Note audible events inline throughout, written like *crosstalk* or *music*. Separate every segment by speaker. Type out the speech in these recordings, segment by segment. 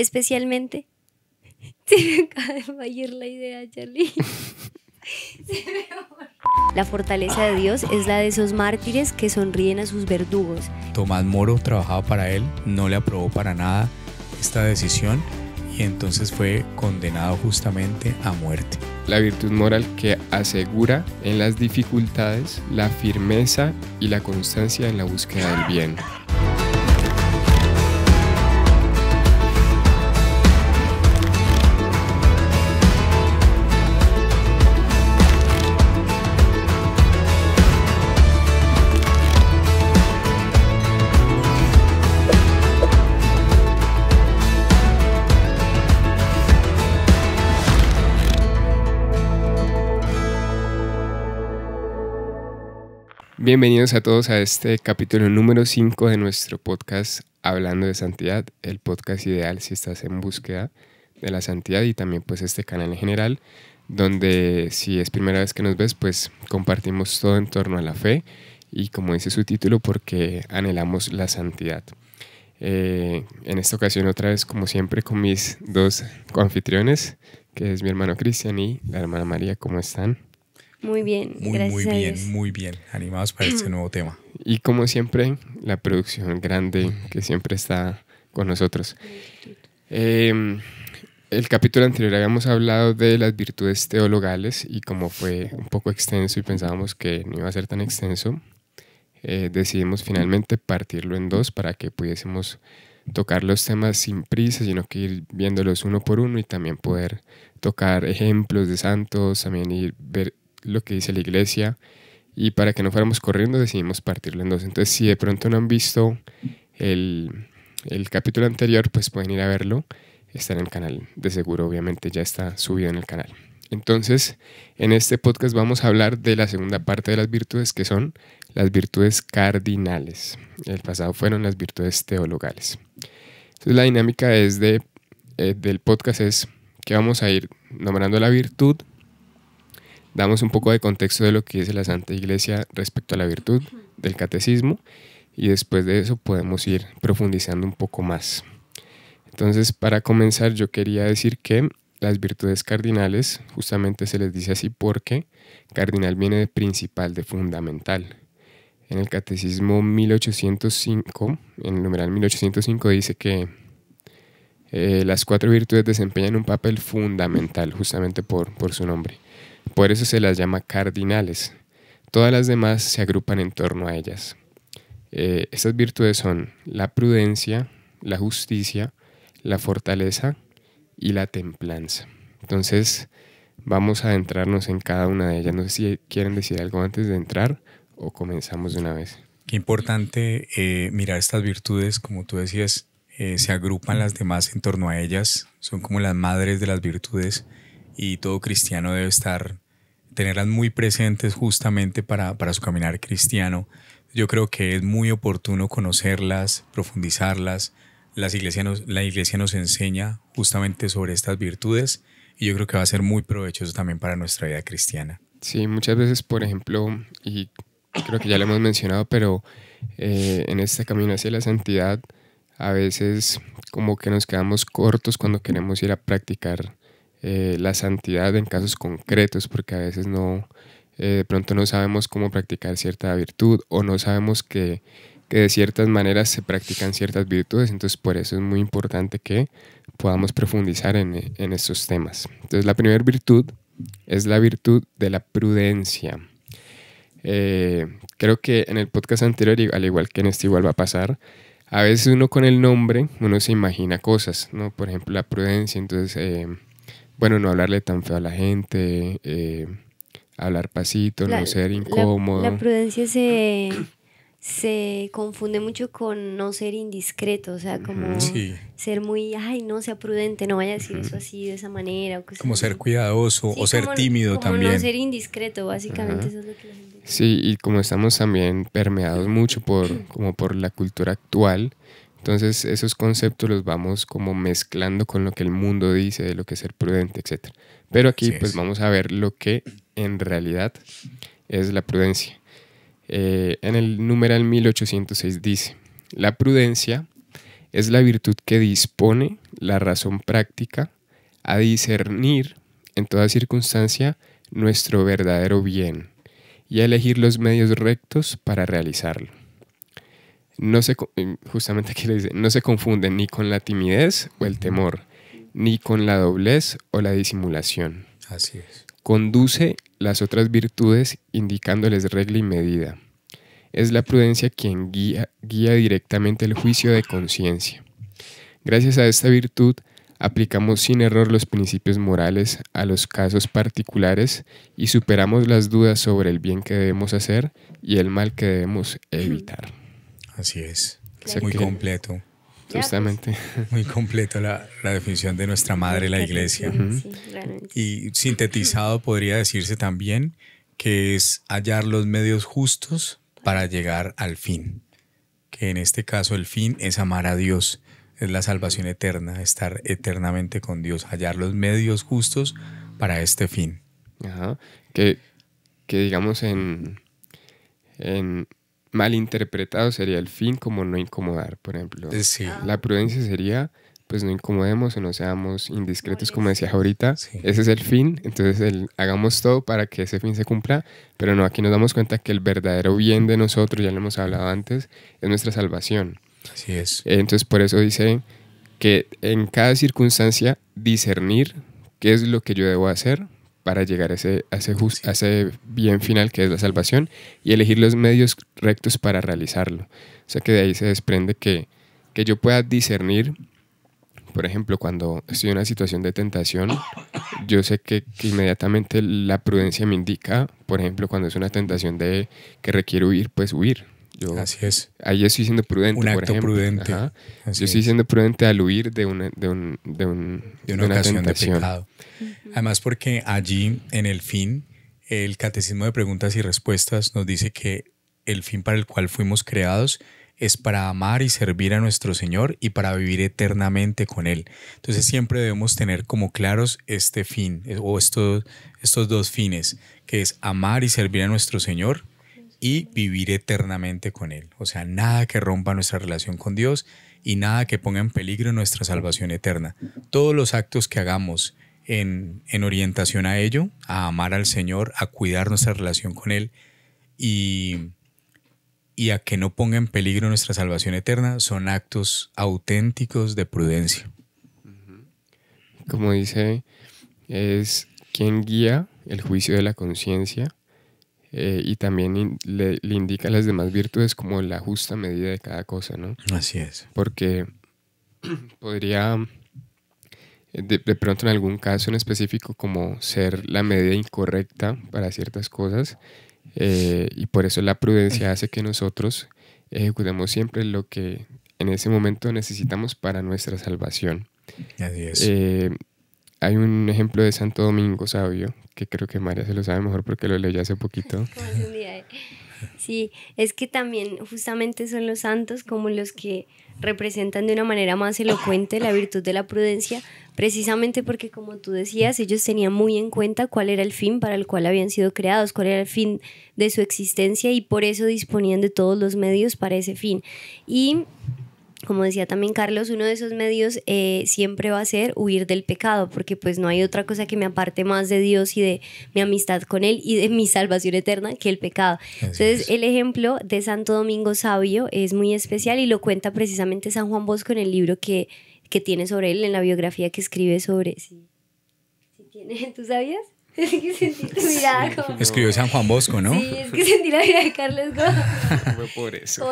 Speaker 1: especialmente. *laughs* Se me acaba de fallar la idea, Charlie. *laughs* La fortaleza de Dios es la de esos mártires que sonríen a sus verdugos.
Speaker 2: Tomás Moro trabajaba para él, no le aprobó para nada esta decisión y entonces fue condenado justamente a muerte.
Speaker 3: La virtud moral que asegura en las dificultades la firmeza y la constancia en la búsqueda del bien. Bienvenidos a todos a este capítulo número 5 de nuestro podcast Hablando de Santidad, el podcast ideal si estás en búsqueda de la santidad y también pues este canal en general, donde si es primera vez que nos ves pues compartimos todo en torno a la fe y como dice su título porque anhelamos la santidad. Eh, en esta ocasión otra vez como siempre con mis dos coanfitriones, que es mi hermano Cristian y la hermana María, ¿cómo están?
Speaker 1: Muy bien. Muy, gracias bien, muy
Speaker 2: bien. Animados para este *clears throat* nuevo tema.
Speaker 3: Y como siempre, la producción grande que siempre está con nosotros. Em, el capítulo anterior habíamos hablado de las virtudes teologales y como fue un poco extenso y pensábamos que no iba a ser tan extenso, eh, decidimos finalmente partirlo en dos para que pudiésemos tocar los temas sin prisa, sino que ir viéndolos uno por uno y también poder tocar ejemplos de santos, también ir ver lo que dice la iglesia y para que no fuéramos corriendo decidimos partirlo en dos. Entonces si de pronto no han visto el, capítulo anterior, pues pueden ir a verlo. Está en el canal, de seguro obviamente ya está subido en el canal. Entonces, en este podcast vamos a hablar de la segunda parte de las virtudes, que son las virtudes cardinales. El pasado fueron las virtudes teologales. Entonces, la dinámica es de, eh, del podcast es que vamos a ir nombrando la virtud damos un poco de contexto de lo que dice la Santa Iglesia respecto a la virtud del catecismo y después de eso podemos ir profundizando un poco más. Entonces, para comenzar, yo quería decir que las virtudes cardinales justamente se les dice así porque cardinal viene de principal, de fundamental. En el Catecismo 1805, en el numeral 1805 dice que eh, las cuatro virtudes desempeñan un papel fundamental justamente por, por su nombre. Por eso se las llama cardinales. Todas las demás se agrupan en torno a ellas. Eh, estas virtudes son la prudencia, la justicia, la fortaleza y la templanza. Entonces, vamos a adentrarnos en cada una de ellas. No sé si quieren decir algo antes de entrar o comenzamos de una vez. Qué
Speaker 2: importante eh, mirar estas virtudes, como tú decías, eh, se agrupan las demás en torno a ellas, son como las madres de las virtudes y todo cristiano debe estar, tenerlas muy presentes justamente para, para su caminar cristiano. Yo creo que es muy oportuno conocerlas, profundizarlas. Las iglesias la iglesia nos enseña justamente sobre estas virtudes y yo creo que va a ser muy provechoso también para nuestra vida cristiana.
Speaker 3: Sí, muchas veces, por ejemplo, y creo que ya lo hemos mencionado, pero eh, en este camino hacia la santidad, a veces como que nos quedamos cortos cuando queremos ir a practicar eh, la santidad en casos concretos, porque a veces no, eh, de pronto no sabemos cómo practicar cierta virtud o no sabemos que, que de ciertas maneras se practican ciertas virtudes, entonces por eso es muy importante que podamos profundizar en, en estos temas. Entonces la primera virtud es la virtud de la prudencia. Eh, creo que en el podcast anterior, al igual que en este igual va a pasar, a veces uno con el nombre, uno se imagina cosas, ¿no? Por ejemplo, la prudencia, entonces bueno, no hablarle tan feo a la gente, eh, hablar pasito, no ser incómodo. La,
Speaker 1: prudencia se, confunde mucho con no ser indiscreto, o sea, como ser muy, ay, no, sea prudente, no vaya a decir eso así, de esa manera.
Speaker 3: como ser cuidadoso o ser tímido también. No ser
Speaker 1: indiscreto, básicamente, eso es lo que
Speaker 3: Sí, y como estamos también permeados mucho por, como por la cultura actual, entonces esos conceptos los vamos como mezclando con lo que el mundo dice de lo que es ser prudente, etc. Pero aquí pues vamos a ver lo que en realidad es la prudencia. Eh, en el numeral 1806 dice, la prudencia es la virtud que dispone la razón práctica a discernir en toda circunstancia nuestro verdadero bien y a elegir los medios rectos para realizarlo no se, justamente no se ni con la timidez o el temor, ni con la doblez o la disimulación. Así es. Conduce las otras virtudes indicándoles regla y medida. Es la prudencia quien guía, guía directamente el juicio de conciencia. Gracias a esta virtud, aplicamos sin error los principios morales a los casos particulares y superamos las dudas sobre el bien que debemos hacer y el mal que debemos evitar. Así es. muy completo.
Speaker 2: Pues. Justamente. Muy completo la, definición de nuestra madre, la iglesia. Y sintetizado podría decirse también que es hallar los medios justos para llegar al fin. Que en este caso el fin es amar a Dios, es la salvación eterna, estar eternamente con Dios, hallar los medios justos para este fin. Ajá.
Speaker 3: Que, que digamos en malinterpretado sería el fin como no incomodar, por ejemplo. Eh, ah. La prudencia sería pues no incomodemos o no seamos indiscretos, como decías ahorita. Ese es el fin, entonces hagamos todo para que ese fin se cumpla, pero no, aquí nos damos cuenta que el verdadero bien de nosotros, ya lo hemos hablado antes, es nuestra salvación. Así es. Entonces por eso dice que en cada circunstancia discernir qué es lo que yo debo hacer para llegar a ese, ese, just, ese bien final que es la salvación y elegir los medios rectos para realizarlo. O sea que de ahí se desprende que, que yo pueda discernir, por ejemplo, cuando estoy en una situación de tentación, yo sé que, que inmediatamente la prudencia me indica, por ejemplo, cuando es una tentación de que requiere huir, pues huir, Así es. Ahí estoy siendo prudente. Un acto prudente. Yo estoy siendo prudente al huir de, una, un, ocasión tentación. de pecado.
Speaker 2: Además, porque allí, en el fin, el Catecismo de Preguntas y Respuestas nos dice que el fin para el cual fuimos creados es para amar y servir a nuestro Señor y para vivir eternamente con Él. Entonces siempre debemos tener como claros este fin eh, o estos, estos dos fines, que es amar y servir a nuestro Señor y vivir eternamente con Él. O sea, nada que rompa nuestra relación con Dios y nada que ponga en peligro nuestra salvación eterna. Todos los actos que hagamos en, orientación a ello, a amar al Señor, a cuidar nuestra relación con Él y, y a que no ponga en peligro nuestra salvación eterna, son actos auténticos de prudencia.
Speaker 3: Como dice, es quien guía el juicio de la conciencia eh, y también le, le, indica las demás virtudes como la justa medida de cada cosa, ¿no? Así es. Porque *clears throat* podría eh, de, pronto en algún caso en específico como ser la medida incorrecta para ciertas cosas eh, y por eso la prudencia hace que nosotros ejecutemos siempre lo que en ese momento necesitamos para nuestra salvación. Así es. hay un ejemplo de Santo Domingo Sabio que creo que María se lo sabe mejor porque lo leyó hace poquito.
Speaker 1: *laughs* Eh. Sí, es que también justamente son los santos como los que representan de una manera más elocuente la virtud de la prudencia, precisamente porque como tú decías, ellos tenían muy en cuenta cuál era el fin para el cual habían sido creados, cuál era el fin de su existencia y por eso disponían de todos los medios para ese fin. Y como decía también Carlos, uno de esos medios eh, siempre va a ser huir del pecado, porque pues no hay otra cosa que me aparte más de Dios y de mi amistad con Él y de mi salvación eterna que el pecado. Entonces el ejemplo de Santo Domingo Sabio es muy especial y lo cuenta precisamente San Juan Bosco en el libro que, que tiene sobre él, en la biografía que escribe sobre... Sí. ¿Sí tiene? *laughs* ¿Tú sabías? Es que sentí tu mirada
Speaker 2: Escribió San Juan Bosco, ¿no? Sí, es que sentí
Speaker 1: la mirada de Carlos Gómez. Fue por eso.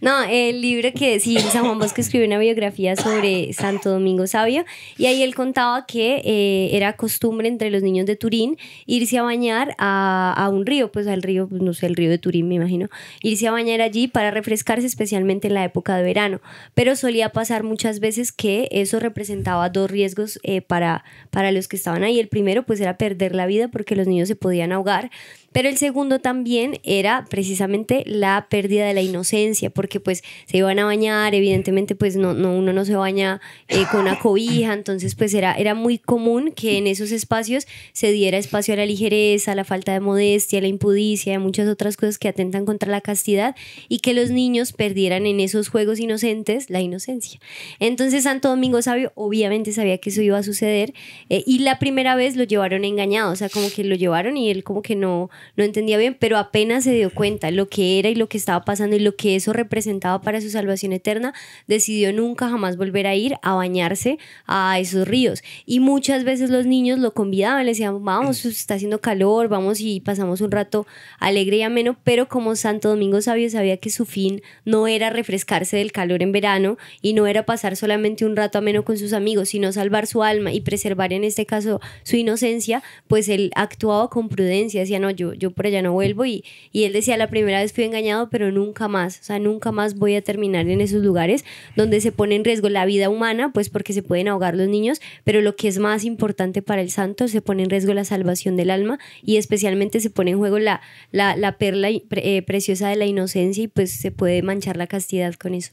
Speaker 1: No, el libro que... Sí, San Juan Bosco escribió una biografía sobre Santo Domingo Sabio y ahí él contaba que eh, era costumbre entre los niños de Turín irse a bañar a, a un río, pues al río, no sé, el río de Turín, me imagino, irse a bañar allí para refrescarse, especialmente en la época de verano. Pero solía pasar muchas veces que eso representaba dos riesgos eh, para, para los que estaban ahí. El primero, pues, era perder la vida porque los niños se podían ahogar. Pero el segundo también era precisamente la pérdida de la inocencia, porque pues se iban a bañar, evidentemente pues no, no uno no se baña eh, con una cobija, entonces pues era, era muy común que en esos espacios se diera espacio a la ligereza, a la falta de modestia, a la impudicia, a muchas otras cosas que atentan contra la castidad y que los niños perdieran en esos juegos inocentes la inocencia. Entonces Santo Domingo Sabio obviamente sabía que eso iba a suceder eh, y la primera vez lo llevaron engañado, o sea, como que lo llevaron y él como que no, no entendía bien, pero apenas se dio cuenta lo que era y lo que estaba pasando y lo que eso representaba para su salvación eterna, decidió nunca jamás volver a ir a bañarse a esos ríos. Y muchas veces los niños lo convidaban, le decían, vamos, mm. está haciendo calor, vamos y pasamos un rato alegre y ameno, pero como Santo Domingo Sabio sabía que su fin no era refrescarse del calor en verano y no era pasar solamente un rato ameno con sus amigos, sino salvar su alma y preservar en este caso su inocencia, pues él actuaba con prudencia, decía, no, yo yo, por allá no vuelvo. Y, y él decía, la primera vez fui engañado, pero nunca más, o sea, nunca más voy a terminar en esos lugares donde se pone en riesgo la vida humana, pues porque se pueden ahogar los niños, pero lo que es más importante para el santo, se pone en riesgo la salvación del alma y especialmente se pone en juego la, la, perla eh, preciosa de la inocencia y pues se puede manchar la castidad con eso.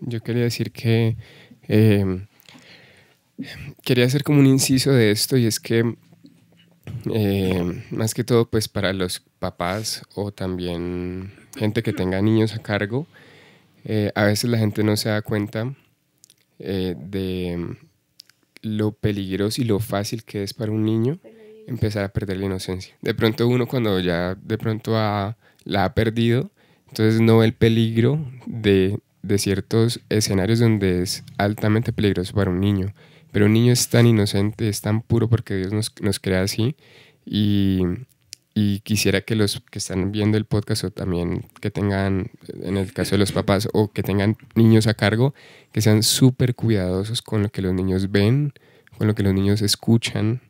Speaker 3: Yo quería decir que... Eh, quería hacer como un inciso de esto y es que eh, más que todo, pues para los papás o también gente que tenga niños a cargo, eh, a veces la gente no se da cuenta eh, de lo peligroso y lo fácil que es para un niño empezar a perder la inocencia. De pronto uno cuando ya de pronto la ha perdido, entonces no ve el peligro de ciertos escenarios donde es altamente peligroso para un niño. Pero un niño es tan inocente, es tan puro porque Dios nos, crea así. Y, quisiera que los que están viendo el podcast o también que tengan, en el caso de los papás, o que tengan niños a cargo, que sean súper cuidadosos con lo que los niños ven, con lo que los niños escuchan,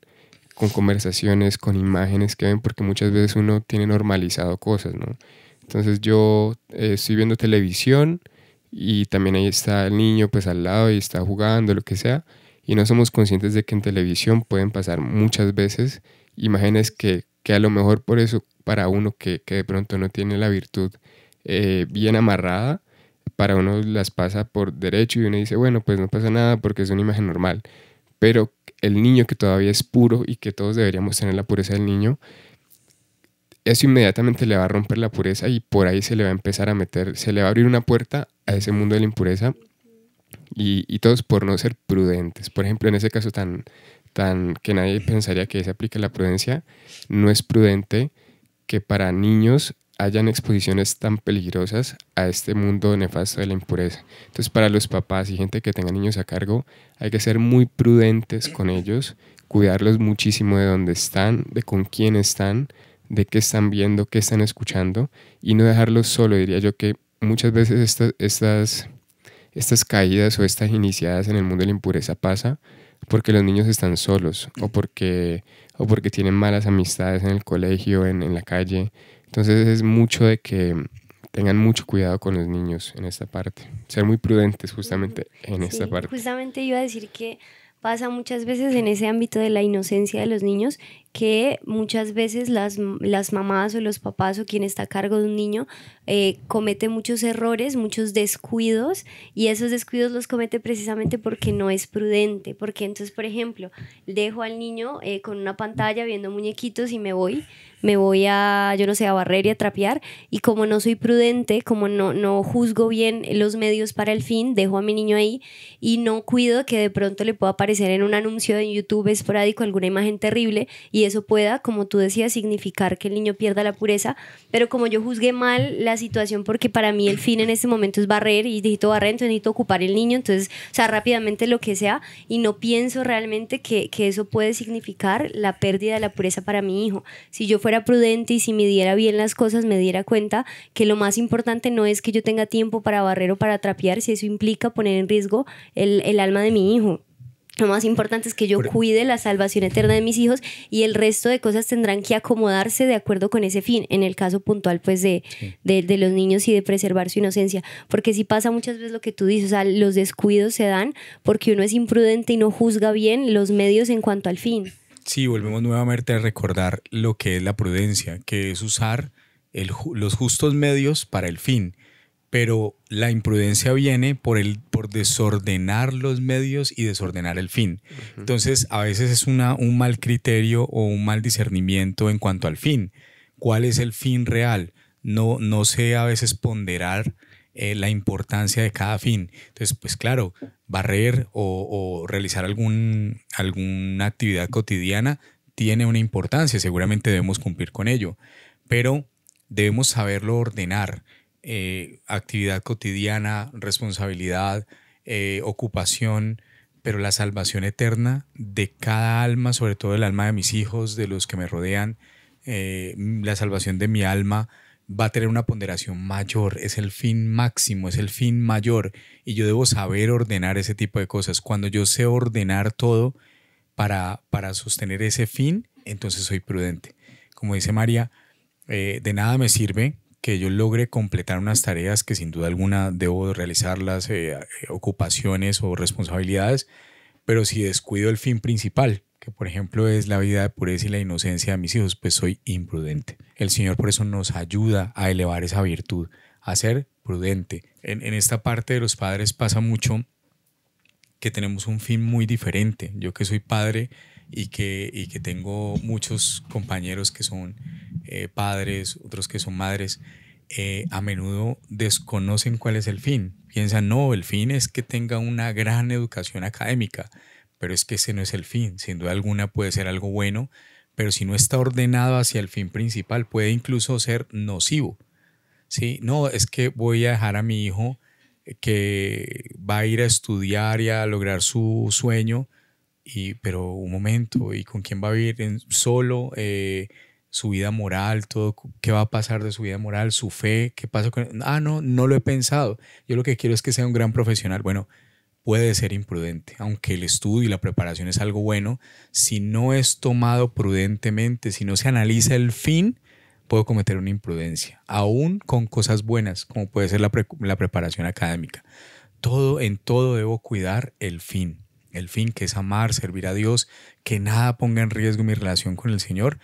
Speaker 3: con conversaciones, con imágenes que ven, porque muchas veces uno tiene normalizado cosas, ¿no? Entonces yo eh, estoy viendo televisión y también ahí está el niño pues al lado y está jugando, lo que sea, y no somos conscientes de que en televisión pueden pasar muchas veces imágenes que, a lo mejor por eso para uno que, de pronto no tiene la virtud eh, bien amarrada, para uno las pasa por derecho y uno dice, bueno, pues no pasa nada porque es una imagen normal. Pero el niño que todavía es puro y que todos deberíamos tener la pureza del niño, eso inmediatamente le va a romper la pureza y por ahí se le va a empezar a meter, se le va a abrir una puerta a ese mundo de la impureza y, todos por no ser prudentes. Por ejemplo, en ese caso tan, tan que nadie pensaría que se aplica la prudencia, no es prudente que para niños hayan exposiciones tan peligrosas a este mundo nefasto de la impureza. Entonces, para los papás y gente que tenga niños a cargo, hay que ser muy prudentes con ellos, cuidarlos muchísimo de dónde están, de con quién están, de qué están viendo, qué están escuchando, y no dejarlos solo. Diría yo que muchas veces estas estas caídas o estas iniciadas en el mundo de la impureza pasa porque los niños están solos o porque, o porque tienen malas amistades en el colegio, en, en la calle. Entonces es mucho de que tengan mucho cuidado con los niños en esta parte. Ser muy prudentes justamente en esta parte.
Speaker 1: Justamente iba a decir que pasa muchas veces en ese ámbito de la inocencia de los niños que muchas veces las, las mamás o los papás o quien está a cargo de un niño eh, comete muchos errores, muchos descuidos y esos descuidos los comete precisamente porque no es prudente, porque entonces, por ejemplo, dejo al niño eh, con una pantalla viendo muñequitos y me voy me voy a, yo no sé, a barrer y a trapear. Y como no soy prudente, como no, no juzgo bien los medios para el fin, dejo a mi niño ahí y no cuido que de pronto le pueda aparecer en un anuncio de YouTube esporádico alguna imagen terrible y eso pueda, como tú decías, significar que el niño pierda la pureza. Pero como yo juzgué mal la situación, porque para mí el fin en este momento es barrer y necesito barrer, entonces necesito ocupar el niño, entonces, o sea, rápidamente lo que sea, y no pienso realmente que, que eso puede significar la pérdida de la pureza para mi hijo. Si yo fuera fuera prudente y si me diera bien las cosas, me diera cuenta que lo más importante no es que yo tenga tiempo para barrer o para trapear, si eso implica poner en riesgo el, alma de mi hijo. Lo más importante es que yo e- cuide la salvación eterna de mis hijos y el resto de cosas tendrán que acomodarse de acuerdo con ese fin, en el caso puntual pues de, de, los niños y de preservar su inocencia. Porque si pasa muchas veces lo que tú dices, o los descuidos se dan porque uno es imprudente y no juzga bien los medios en cuanto al fin.
Speaker 2: Sí, volvemos nuevamente a recordar lo que es la prudencia, que es usar los justos medios para el fin. Pero la imprudencia viene por, el, por desordenar los medios y desordenar el fin. Entonces, a veces es una, un mal criterio o un mal discernimiento en cuanto al fin. ¿Cuál es el fin real? No, no sé a veces ponderar eh, la importancia de cada fin. Entonces, pues claro, barrer o, realizar algún, alguna actividad cotidiana tiene una importancia, seguramente debemos cumplir con ello, pero debemos saberlo ordenar. Eh, actividad cotidiana, responsabilidad, eh, ocupación, pero la salvación eterna de cada alma, sobre todo el alma de mis hijos, de los que me rodean, la salvación de mi alma va a tener una ponderación mayor, es el fin máximo, es el fin mayor. Y yo debo saber ordenar ese tipo de cosas. Cuando yo sé ordenar todo para, para sostener ese fin, entonces soy prudente. Como dice María, eh, de nada me sirve que yo logre completar unas tareas que sin duda alguna debo realizarlas, eh, eh ocupaciones o responsabilidades, pero si descuido el fin principal, por ejemplo es la vida de pureza y la inocencia de mis hijos, pues soy imprudente. El Señor por eso nos ayuda a elevar esa virtud, a ser prudente. En, esta parte de los padres pasa mucho que tenemos un fin muy diferente. Yo que soy padre y que, y que tengo muchos compañeros que son eh, padres, otros que son madres, eh, a menudo desconocen cuál es el fin. Piensan, no, el fin es que tenga una gran educación académica. Pero es que ese no es el fin, sin duda alguna puede ser algo bueno, pero si no está ordenado hacia el fin principal, puede incluso ser nocivo. ¿Sí? No, es que voy a dejar a mi hijo que va a ir a estudiar y a lograr su sueño, y, pero un momento, ¿y con quién va a vivir solo? Eh, su vida moral, todo, qué va a pasar de su vida moral, su fe, qué pasa con... Ah, no, no lo he pensado. Yo lo que quiero es que sea un gran profesional. Bueno, puede ser imprudente, aunque el estudio y la preparación es algo bueno, si no es tomado prudentemente, si no se analiza el fin, puedo cometer una imprudencia, aún con cosas buenas, como puede ser la, preparación académica. Todo en todo debo cuidar el fin, el fin que es amar, servir a Dios, que nada ponga en riesgo mi relación con el Señor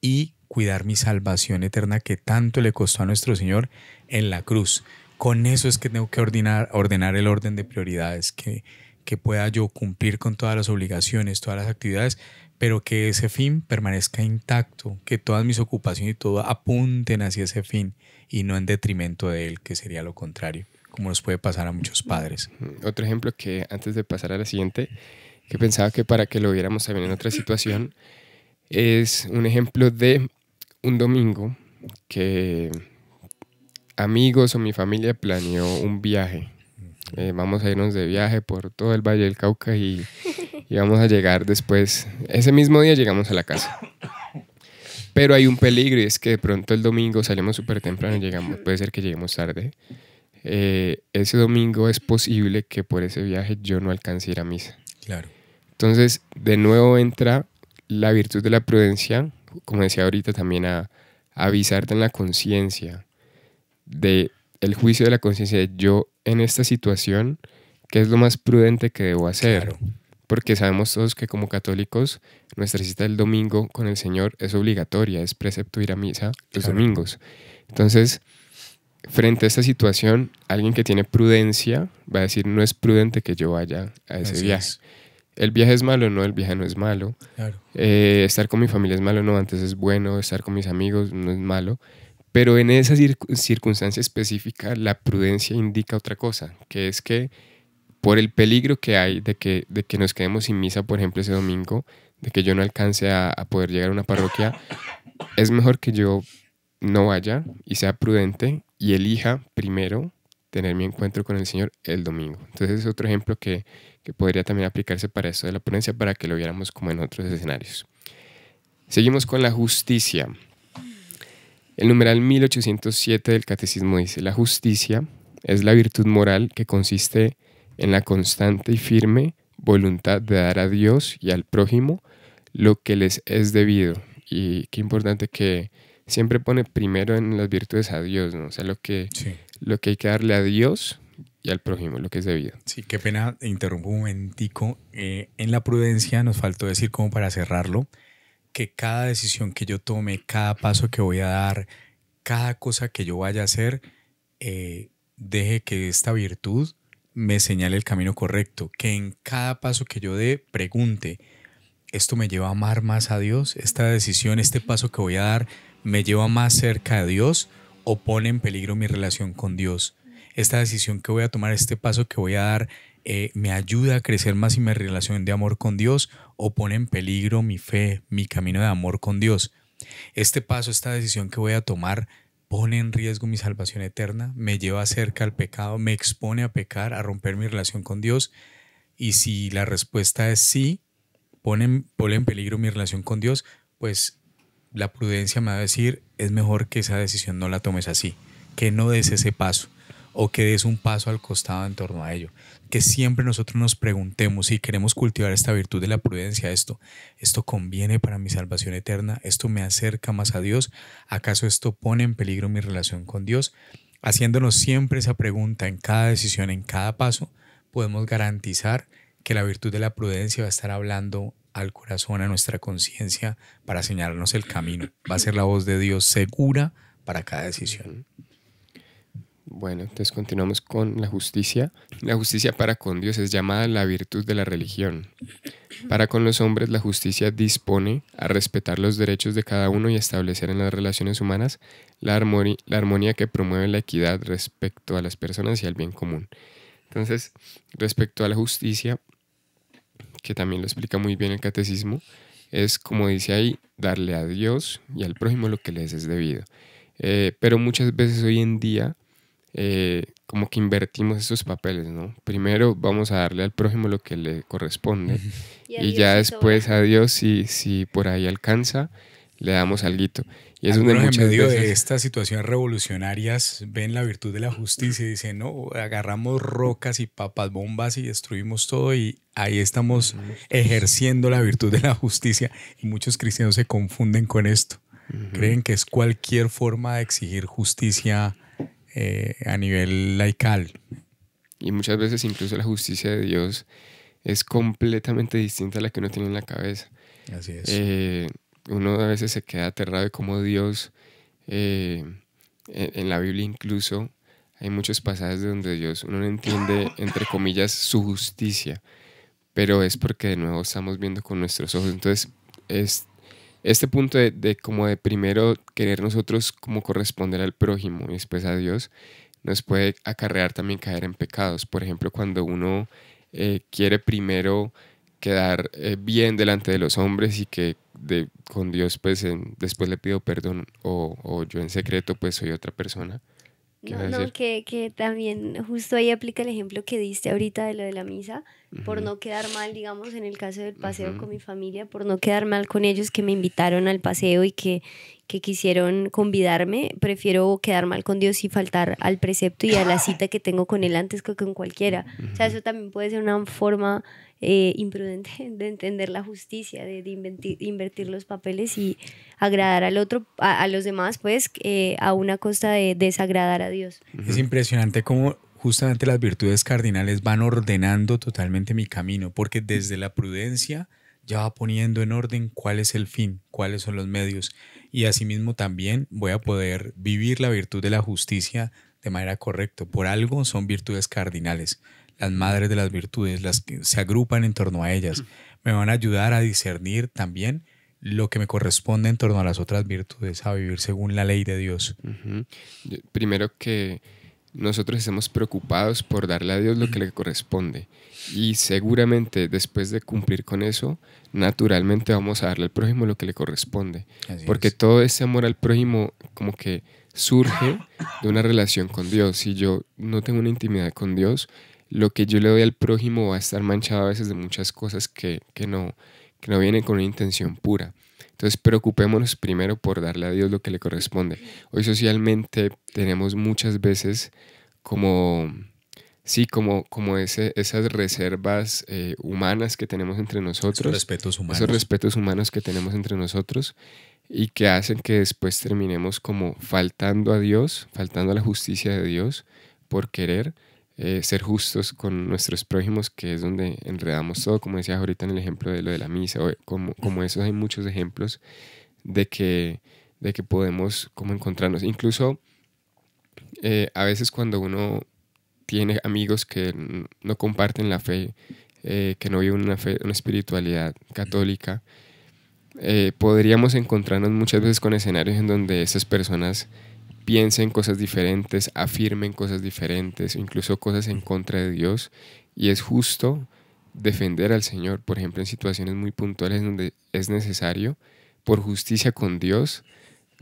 Speaker 2: y cuidar mi salvación eterna que tanto le costó a nuestro Señor en la cruz con eso es que tengo que ordenar, el orden de prioridades, que, que pueda yo cumplir con todas las obligaciones, todas las actividades, pero que ese fin permanezca intacto, que todas mis ocupaciones y todo apunten hacia ese fin y no en detrimento de él, que sería lo contrario, como nos puede pasar a muchos padres.
Speaker 3: Otro ejemplo que antes de pasar a la siguiente, que pensaba que para que lo viéramos también en otra situación, es un ejemplo de un domingo que amigos o mi familia planeó un viaje. Eh, vamos a irnos de viaje por todo el Valle del Cauca y, vamos a llegar después. Ese mismo día llegamos a la casa. Pero hay un peligro y es que de pronto el domingo salimos súper temprano, y llegamos, puede ser que lleguemos tarde. Eh, ese domingo es posible que por ese viaje yo no alcance a ir a misa. Claro. Entonces, de nuevo entra la virtud de la prudencia, como decía ahorita, también a avisarte en la conciencia de el juicio de la conciencia de yo en esta situación, ¿qué es lo más prudente que debo hacer? Porque sabemos todos que como católicos nuestra cita del domingo con el Señor es obligatoria, es precepto ir a misa los domingos. Entonces, frente a esta situación, alguien que tiene prudencia va a decir, no es prudente que yo vaya a ese viaje. El viaje es malo, no, el viaje no es malo. Eh, estar con mi familia es malo, no, antes es bueno. Estar con mis amigos no es malo. Pero en esa circunstancia específica, la prudencia indica otra cosa, que es que por el peligro que hay de que, de que nos quedemos sin misa, por ejemplo, ese domingo, de que yo no alcance a, poder llegar a una parroquia, es mejor que yo no vaya y sea prudente y elija primero tener mi encuentro con el Señor el domingo. Entonces es otro ejemplo que, podría también aplicarse para eso de la prudencia para que lo viéramos como en otros escenarios. Seguimos con la justicia. El numeral 1807 del Catecismo dice, la justicia es la virtud moral que consiste en la constante y firme voluntad de dar a Dios y al prójimo lo que les es debido. Y qué importante que siempre pone primero en las virtudes a Dios, ¿no? O sea, lo que, lo que hay que darle a Dios y al prójimo, lo que es debido.
Speaker 2: Sí, qué pena, interrumpo un momentico. Eh, en la prudencia nos faltó decir cómo para cerrarlo, que cada decisión que yo tome, cada paso que voy a dar, cada cosa que yo vaya a hacer, eh, deje que esta virtud me señale el camino correcto, que en cada paso que yo dé pregunte, esto me lleva a amar más a Dios, esta decisión, este paso que voy a dar, me lleva más cerca de Dios o pone en peligro mi relación con Dios. Esta decisión que voy a tomar, este paso que voy a dar, eh, me ayuda a crecer más en mi relación de amor con Dios o pone en peligro mi fe, mi camino de amor con Dios. Este paso, esta decisión que voy a tomar, pone en riesgo mi salvación eterna, me lleva cerca al pecado, me expone a pecar, a romper mi relación con Dios. Y si la respuesta es sí, pone, en peligro mi relación con Dios, pues la prudencia me va a decir, es mejor que esa decisión no la tomes así, que no des ese paso o que des un paso al costado en torno a ello que siempre nosotros nos preguntemos si queremos cultivar esta virtud de la prudencia, esto, esto conviene para mi salvación eterna, esto me acerca más a Dios, ¿acaso esto pone en peligro mi relación con Dios? Haciéndonos siempre esa pregunta en cada decisión, en cada paso, podemos garantizar que la virtud de la prudencia va a estar hablando al corazón, a nuestra conciencia, para señalarnos el camino.
Speaker 3: Va a ser la voz de Dios segura para cada decisión. Bueno, entonces continuamos con la justicia. La justicia para con Dios es llamada la virtud de la religión. Para con los hombres, la justicia dispone a respetar los derechos de cada uno y establecer en las relaciones humanas la, armonía, la armonía que promueve la equidad respecto a las personas y al bien común. Entonces, respecto a la justicia, que también lo explica muy bien el catecismo, es como dice ahí, darle a Dios y al prójimo lo que les es debido. Eh, pero muchas veces hoy en día eh, como que invertimos esos papeles, ¿no? Primero vamos a darle al prójimo lo que le corresponde y, ya después a Dios, si, por ahí alcanza, le damos algo. Y es Algunos en medio de
Speaker 2: estas situaciones revolucionarias ven la virtud de la justicia y dicen, no, agarramos rocas y papas bombas y destruimos todo y ahí estamos ejerciendo la virtud de la justicia. Y muchos cristianos se confunden con esto.
Speaker 3: Creen que es cualquier forma de exigir justicia eh, a nivel laical. Y muchas veces incluso la justicia de Dios es completamente distinta a la que uno tiene en la cabeza. Así es. Eh, uno a veces se queda aterrado de cómo Dios, eh, en la Biblia incluso, hay muchos pasajes donde Dios, uno no entiende, entre comillas, su justicia, pero es porque de nuevo estamos viendo con nuestros ojos. Entonces, es este punto de, como de primero querer nosotros como corresponder al prójimo y después a Dios nos puede acarrear también caer en pecados. Por ejemplo, cuando uno eh, quiere primero quedar eh, bien delante de los hombres y que con Dios pues después le pido perdón o, o yo en secreto pues soy otra persona. No, no
Speaker 1: que, que, también justo ahí aplica el ejemplo que diste ahorita de lo de la misa, por no quedar mal, digamos, en el caso del paseo con mi familia, por no quedar mal con ellos que me invitaron al paseo y que, que quisieron convidarme, prefiero quedar mal con Dios y faltar al precepto y a la cita que tengo con Él antes que con cualquiera. O sea, eso también puede ser una forma eh, imprudente *laughs* de entender la justicia, de, invertir los papeles y agradar al otro, a, los demás, pues eh, a una costa de desagradar a Dios.
Speaker 2: Es impresionante cómo justamente las virtudes cardinales van ordenando totalmente mi camino, porque desde la prudencia ya va poniendo en orden cuál es el fin, cuáles son los medios, y asimismo también voy a poder vivir la virtud de la justicia de manera correcta. Por algo son virtudes cardinales las madres de las virtudes, las que se agrupan en torno a ellas, me van a ayudar a discernir también lo que me corresponde en torno a las otras
Speaker 3: virtudes, a vivir según la ley de Dios. Primero que nosotros estemos preocupados por darle a Dios lo que le corresponde. Y seguramente después de cumplir con eso, naturalmente vamos a darle al prójimo lo que le corresponde. Porque todo ese amor al prójimo como que surge de una relación con Dios. Si yo no tengo una intimidad con Dios, lo que yo le doy al prójimo va a estar manchado a veces de muchas cosas que, no, que no vienen con una intención pura. Entonces preocupémonos primero por darle a Dios lo que le corresponde. Hoy socialmente tenemos muchas veces como, sí, como, como esas reservas eh, humanas que tenemos entre nosotros. respetos humanos. Esos respetos humanos que tenemos entre nosotros y que hacen que después terminemos como faltando a Dios, faltando a la justicia de Dios por querer eh, ser justos con nuestros prójimos, que es donde enredamos todo, como decías ahorita en el ejemplo de lo de la misa, o como, como esos hay muchos ejemplos de que, de que podemos como encontrarnos. Incluso eh, a veces cuando uno tiene amigos que no comparten la fe, eh, que no viven una, fe, una espiritualidad católica, podríamos encontrarnos muchas veces con escenarios en donde esas personas piensen cosas diferentes, afirmen cosas diferentes, incluso cosas en contra de Dios. Y es justo defender al Señor, por ejemplo, en situaciones muy puntuales donde es necesario, por justicia con Dios,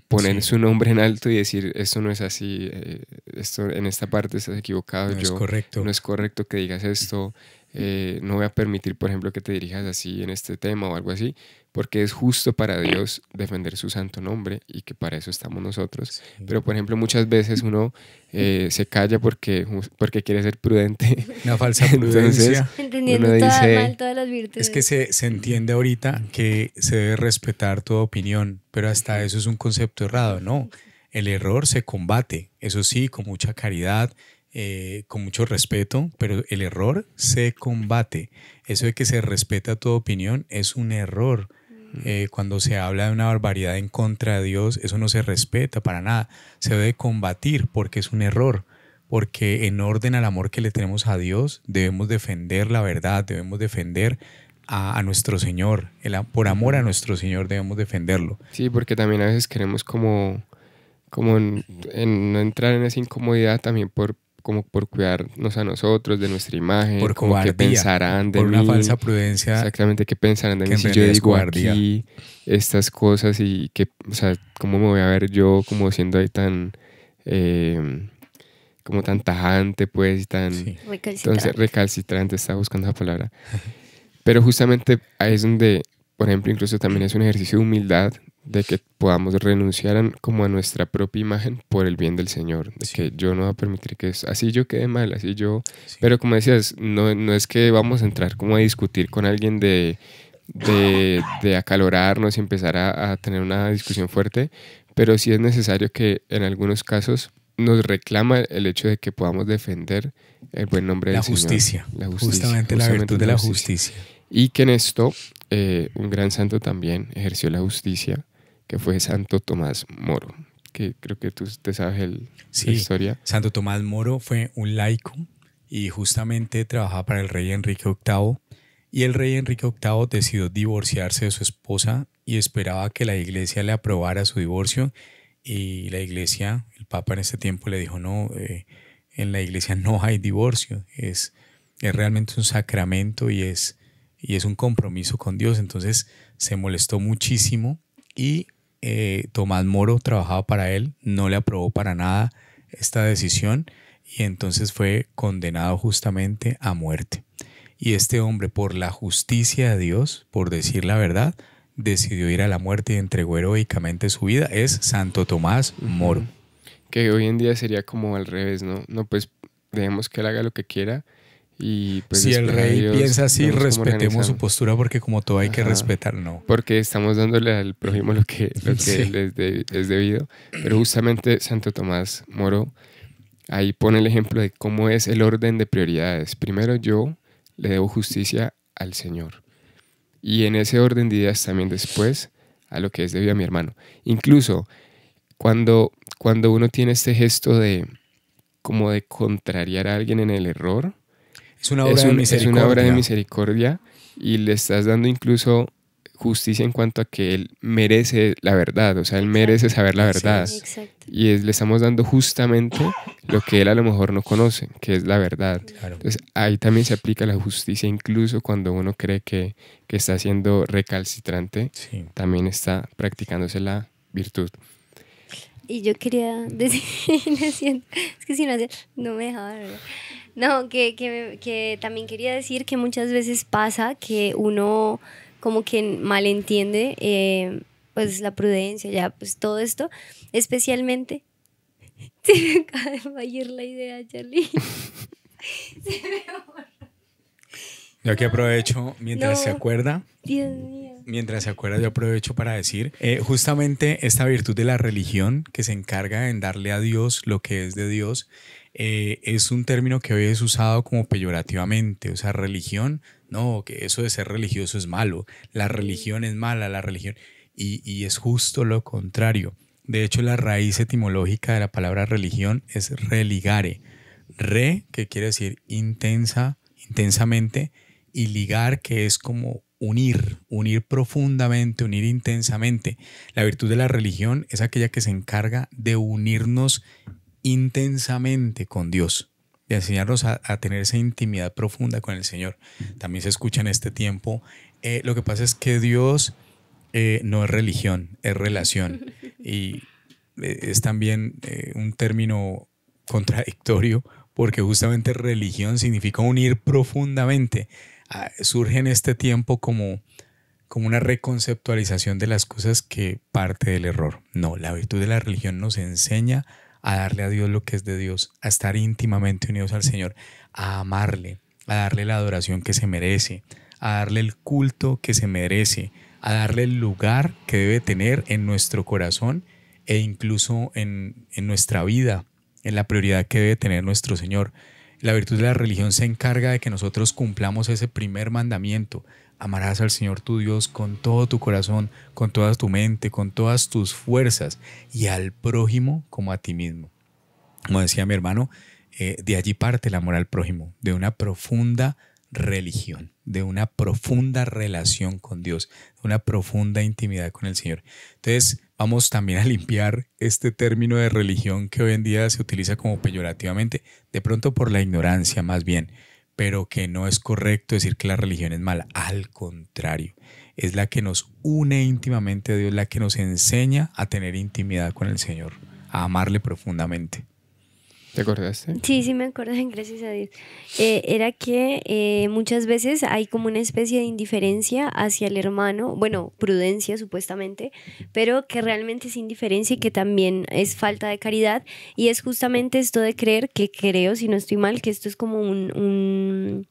Speaker 3: poner su nombre en alto y decir, esto no es así, eh, esto, en esta parte estás equivocado, no yo, es correcto. no es correcto que digas esto, eh, no voy a permitir, por ejemplo, que te dirijas así en este tema o algo así, porque es justo para Dios defender su santo nombre y que para eso estamos nosotros. Pero, por ejemplo, muchas veces uno eh, se calla porque, porque quiere ser prudente. Una falsa *laughs* prudencia. Entendiendo mal,
Speaker 1: todas las virtudes. Es
Speaker 2: que se, se entiende ahorita que se debe respetar toda opinión, pero hasta eso es un concepto errado, ¿no? El error se combate, eso sí, con mucha caridad, eh, con mucho respeto, pero el error se combate. Eso de que se respeta toda opinión es un error. Eh, cuando se habla de una barbaridad en contra de Dios, eso no se respeta para nada. Se debe combatir porque es un error, porque en orden al amor que le tenemos a Dios, debemos defender la verdad, debemos defender a, nuestro Señor. por amor a nuestro Señor debemos defenderlo.
Speaker 3: Sí, porque también a veces queremos como, como no entrar en esa incomodidad también por, como por cuidarnos a nosotros, de nuestra imagen, por pensarán de por una falsa prudencia. Exactamente, qué pensarán de mí si yo digo estas cosas y que, o cómo me voy a ver yo como siendo ahí tan, eh, como tan tajante, pues, tan... Recalcitrante. Entonces, recalcitrante, estaba buscando la palabra. *laughs* Pero justamente ahí es donde, por ejemplo, incluso también es un ejercicio de humildad de que podamos renunciar como a nuestra propia imagen por el bien del Señor, de que yo no voy a permitir que así yo quede mal, así yo, pero como decías, no, es que vamos a entrar como a discutir con alguien de, de, acalorarnos y empezar a, tener una discusión fuerte, pero sí es necesario que en algunos casos nos reclama el hecho de que podamos defender el buen nombre de La justicia, justamente, la virtud de la justicia. Y que en esto eh, un gran santo también ejerció la justicia fue Santo Tomás Moro, que creo que tú te sabes la historia.
Speaker 2: Santo Tomás Moro fue un laico y justamente trabajaba para el rey Enrique VIII y el rey Enrique VIII decidió divorciarse de su esposa y esperaba que la iglesia le aprobara su divorcio y la iglesia, el papa en ese tiempo le dijo no, eh, en la iglesia no hay divorcio, es, es realmente un sacramento y es, y es un compromiso con Dios, entonces se molestó muchísimo y eh, Tomás Moro trabajaba para él, no le aprobó para nada esta decisión y entonces fue condenado justamente a muerte. Y este hombre, por la justicia de Dios, por decir la verdad, decidió ir a la muerte y entregó heroicamente su vida. Es Santo Tomás Moro.
Speaker 3: Que hoy en día sería como al revés, ¿no? No, pues dejemos que él haga lo que quiera, pues, si el rey piensa así, respetemos su
Speaker 2: postura porque como todo hay que respetar, no.
Speaker 3: Porque estamos dándole al prójimo lo que, *laughs* es debido. Pero justamente Santo Tomás Moro ahí pone el ejemplo de cómo es el orden de prioridades. Primero yo le debo justicia al Señor. Y en ese orden de ideas también después a lo que es debido a mi hermano. Incluso cuando, cuando uno tiene este gesto de como de contrariar a alguien en el error, es una obra, de, misericordia. y le estás dando incluso justicia en cuanto a que él merece la verdad, o sea, él merece saber la verdad. Y le estamos dando justamente lo que él a lo mejor no conoce, que es la verdad. Entonces ahí también se aplica la justicia, incluso cuando uno cree que, que está siendo recalcitrante, también está practicándose la virtud.
Speaker 1: Y yo quería *laughs* *laughs* decir, es que si no, no me dejaba. ver. No, que, que, que también quería decir que muchas veces pasa que uno como que malentiende eh, pues la prudencia, ya pues todo esto, especialmente *laughs* se me acaba de fallar la idea, Charlie. *laughs* se
Speaker 2: Yo aquí aprovecho, mientras se acuerda,
Speaker 1: Dios mío.
Speaker 2: mientras se acuerda, yo aprovecho para decir, eh, justamente esta virtud de la religión que se encarga en darle a Dios lo que es de Dios, eh, es un término que hoy es usado como peyorativamente, o sea, religión, no, que eso de ser religioso es malo, la religión es mala, la religión, y, y es justo lo contrario. De hecho, la raíz etimológica de la palabra religión es religare, re, que quiere decir intensa, intensamente, y ligar, que es como unir, unir profundamente, unir intensamente. La virtud de la religión es aquella que se encarga de unirnos intensamente con Dios, Y enseñarnos a, tener esa intimidad profunda con el Señor. También se escucha en este tiempo. Eh, lo que pasa es que Dios eh, no es religión, es relación. *laughs* Y eh, es también un término contradictorio porque justamente religión significa unir profundamente. Ah, surge en este tiempo como, como una reconceptualización de las cosas que parte del error. No, la virtud de la religión nos enseña a darle a Dios lo que es de Dios, a estar íntimamente unidos al Señor, a amarle, a darle la adoración que se merece, a darle el culto que se merece, a darle el lugar que debe tener en nuestro corazón e incluso en, en nuestra vida, en la prioridad que debe tener nuestro Señor. La virtud de la religión se encarga de que nosotros cumplamos ese primer mandamiento, Amarás al Señor tu Dios con todo tu corazón, con toda tu mente, con todas tus fuerzas y al prójimo como a ti mismo. Como decía mi hermano, eh, de allí parte el amor al prójimo, de una profunda religión, de una profunda relación con Dios, de una profunda intimidad con el Señor. Entonces, vamos también a limpiar este término de religión que hoy en día se utiliza como peyorativamente, de pronto por la ignorancia más bien, pero que no es correcto decir que la religión es mala. Al contrario, es la que nos une íntimamente a Dios, la que nos enseña a tener intimidad con el Señor, a amarle profundamente. ¿Te acordaste?
Speaker 1: Sí, sí me acuerdo, *laughs* gracias a Dios. Eh, era que eh, muchas veces hay como una especie de indiferencia hacia el hermano, bueno, prudencia supuestamente, pero que realmente es indiferencia y que también es falta de caridad. Y es justamente esto de creer que creo, si no estoy mal, que esto es como un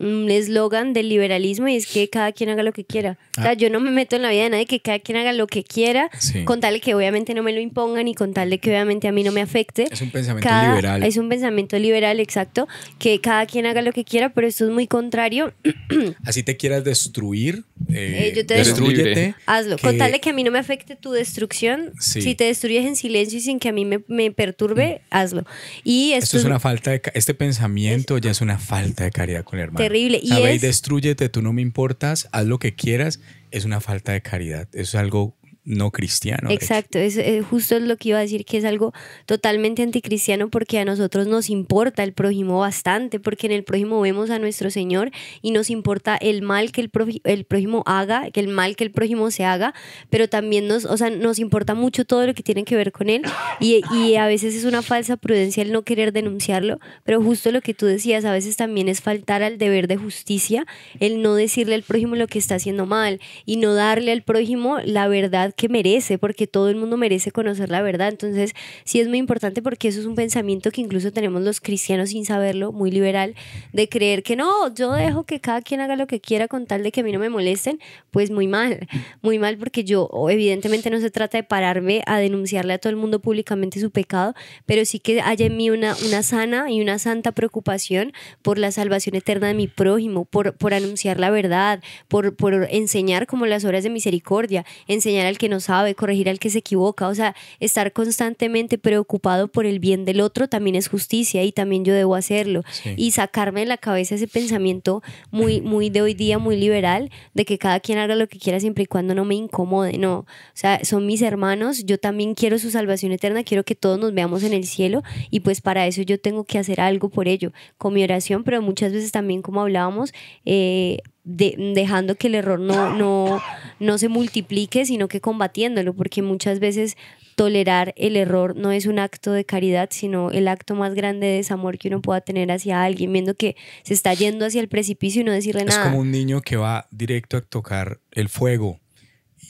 Speaker 1: un mm, eslogan del liberalismo y es que cada quien haga lo que quiera. O sea, ah. yo no me meto en la vida de nadie, que cada quien haga lo que quiera, con tal de que obviamente no me lo impongan y con tal de que obviamente a mí no me afecte. Es un
Speaker 3: pensamiento liberal. Es
Speaker 1: un pensamiento liberal, exacto, que cada quien haga lo que quiera, pero esto es muy contrario.
Speaker 2: *clears throat* Así te quieras destruir, eh, eh, te destruyete. Hazlo. Que...
Speaker 1: que a mí no me afecte tu destrucción. Si te destruyes en silencio y sin que a mí me, me perturbe, hazlo. Y esto, es una falta de.
Speaker 2: Este pensamiento ya es una falta de caridad con el hermano. Terrible. Y, es... destruyete, tú no me importas, haz lo que quieras. Es una falta de caridad. Eso es algo no cristiano. Exacto,
Speaker 1: es, eh, es, lo que iba a decir, que es algo totalmente anticristiano porque a nosotros nos importa el prójimo bastante, porque en el prójimo vemos a nuestro Señor y nos importa el mal que el, el prójimo haga, que el mal que el prójimo se haga, pero también nos, nos importa mucho todo lo que tiene que ver con él y, y a veces es una falsa prudencia el no querer denunciarlo, pero justo lo que tú decías, a veces también es faltar al deber de justicia, el no decirle al prójimo lo que está haciendo mal y no darle al prójimo la verdad que merece, porque todo el mundo merece conocer la verdad. Entonces, sí es muy importante porque eso es un pensamiento que incluso tenemos los cristianos sin saberlo, muy liberal, de creer que no, yo dejo que cada quien haga lo que quiera con tal de que a mí no me molesten, pues muy mal, muy mal porque yo evidentemente no se trata de pararme a denunciarle a todo el mundo públicamente su pecado, pero sí que haya en mí una, una sana y una santa preocupación por la salvación eterna de mi prójimo, por, por anunciar la verdad, por, por enseñar como las obras de misericordia, enseñar al que no sabe, corregir al que se equivoca, o sea, estar constantemente preocupado por el bien del otro también es justicia y también yo debo hacerlo. Y sacarme de la cabeza ese pensamiento muy, muy de hoy día, muy liberal, de que cada quien haga lo que quiera siempre y cuando no me incomode, no. O sea, son mis hermanos, yo también quiero su salvación eterna, quiero que todos nos veamos en el cielo y pues para eso yo tengo que hacer algo por ello, con mi oración, pero muchas veces también como hablábamos, eh, dejando que el error no, no, se multiplique, sino que combatiéndolo, porque muchas veces tolerar el error no es un acto de caridad, sino el acto más grande de desamor que uno pueda tener hacia alguien, viendo que se está yendo hacia el precipicio y no decirle nada. Es como
Speaker 2: un niño que va directo a tocar el fuego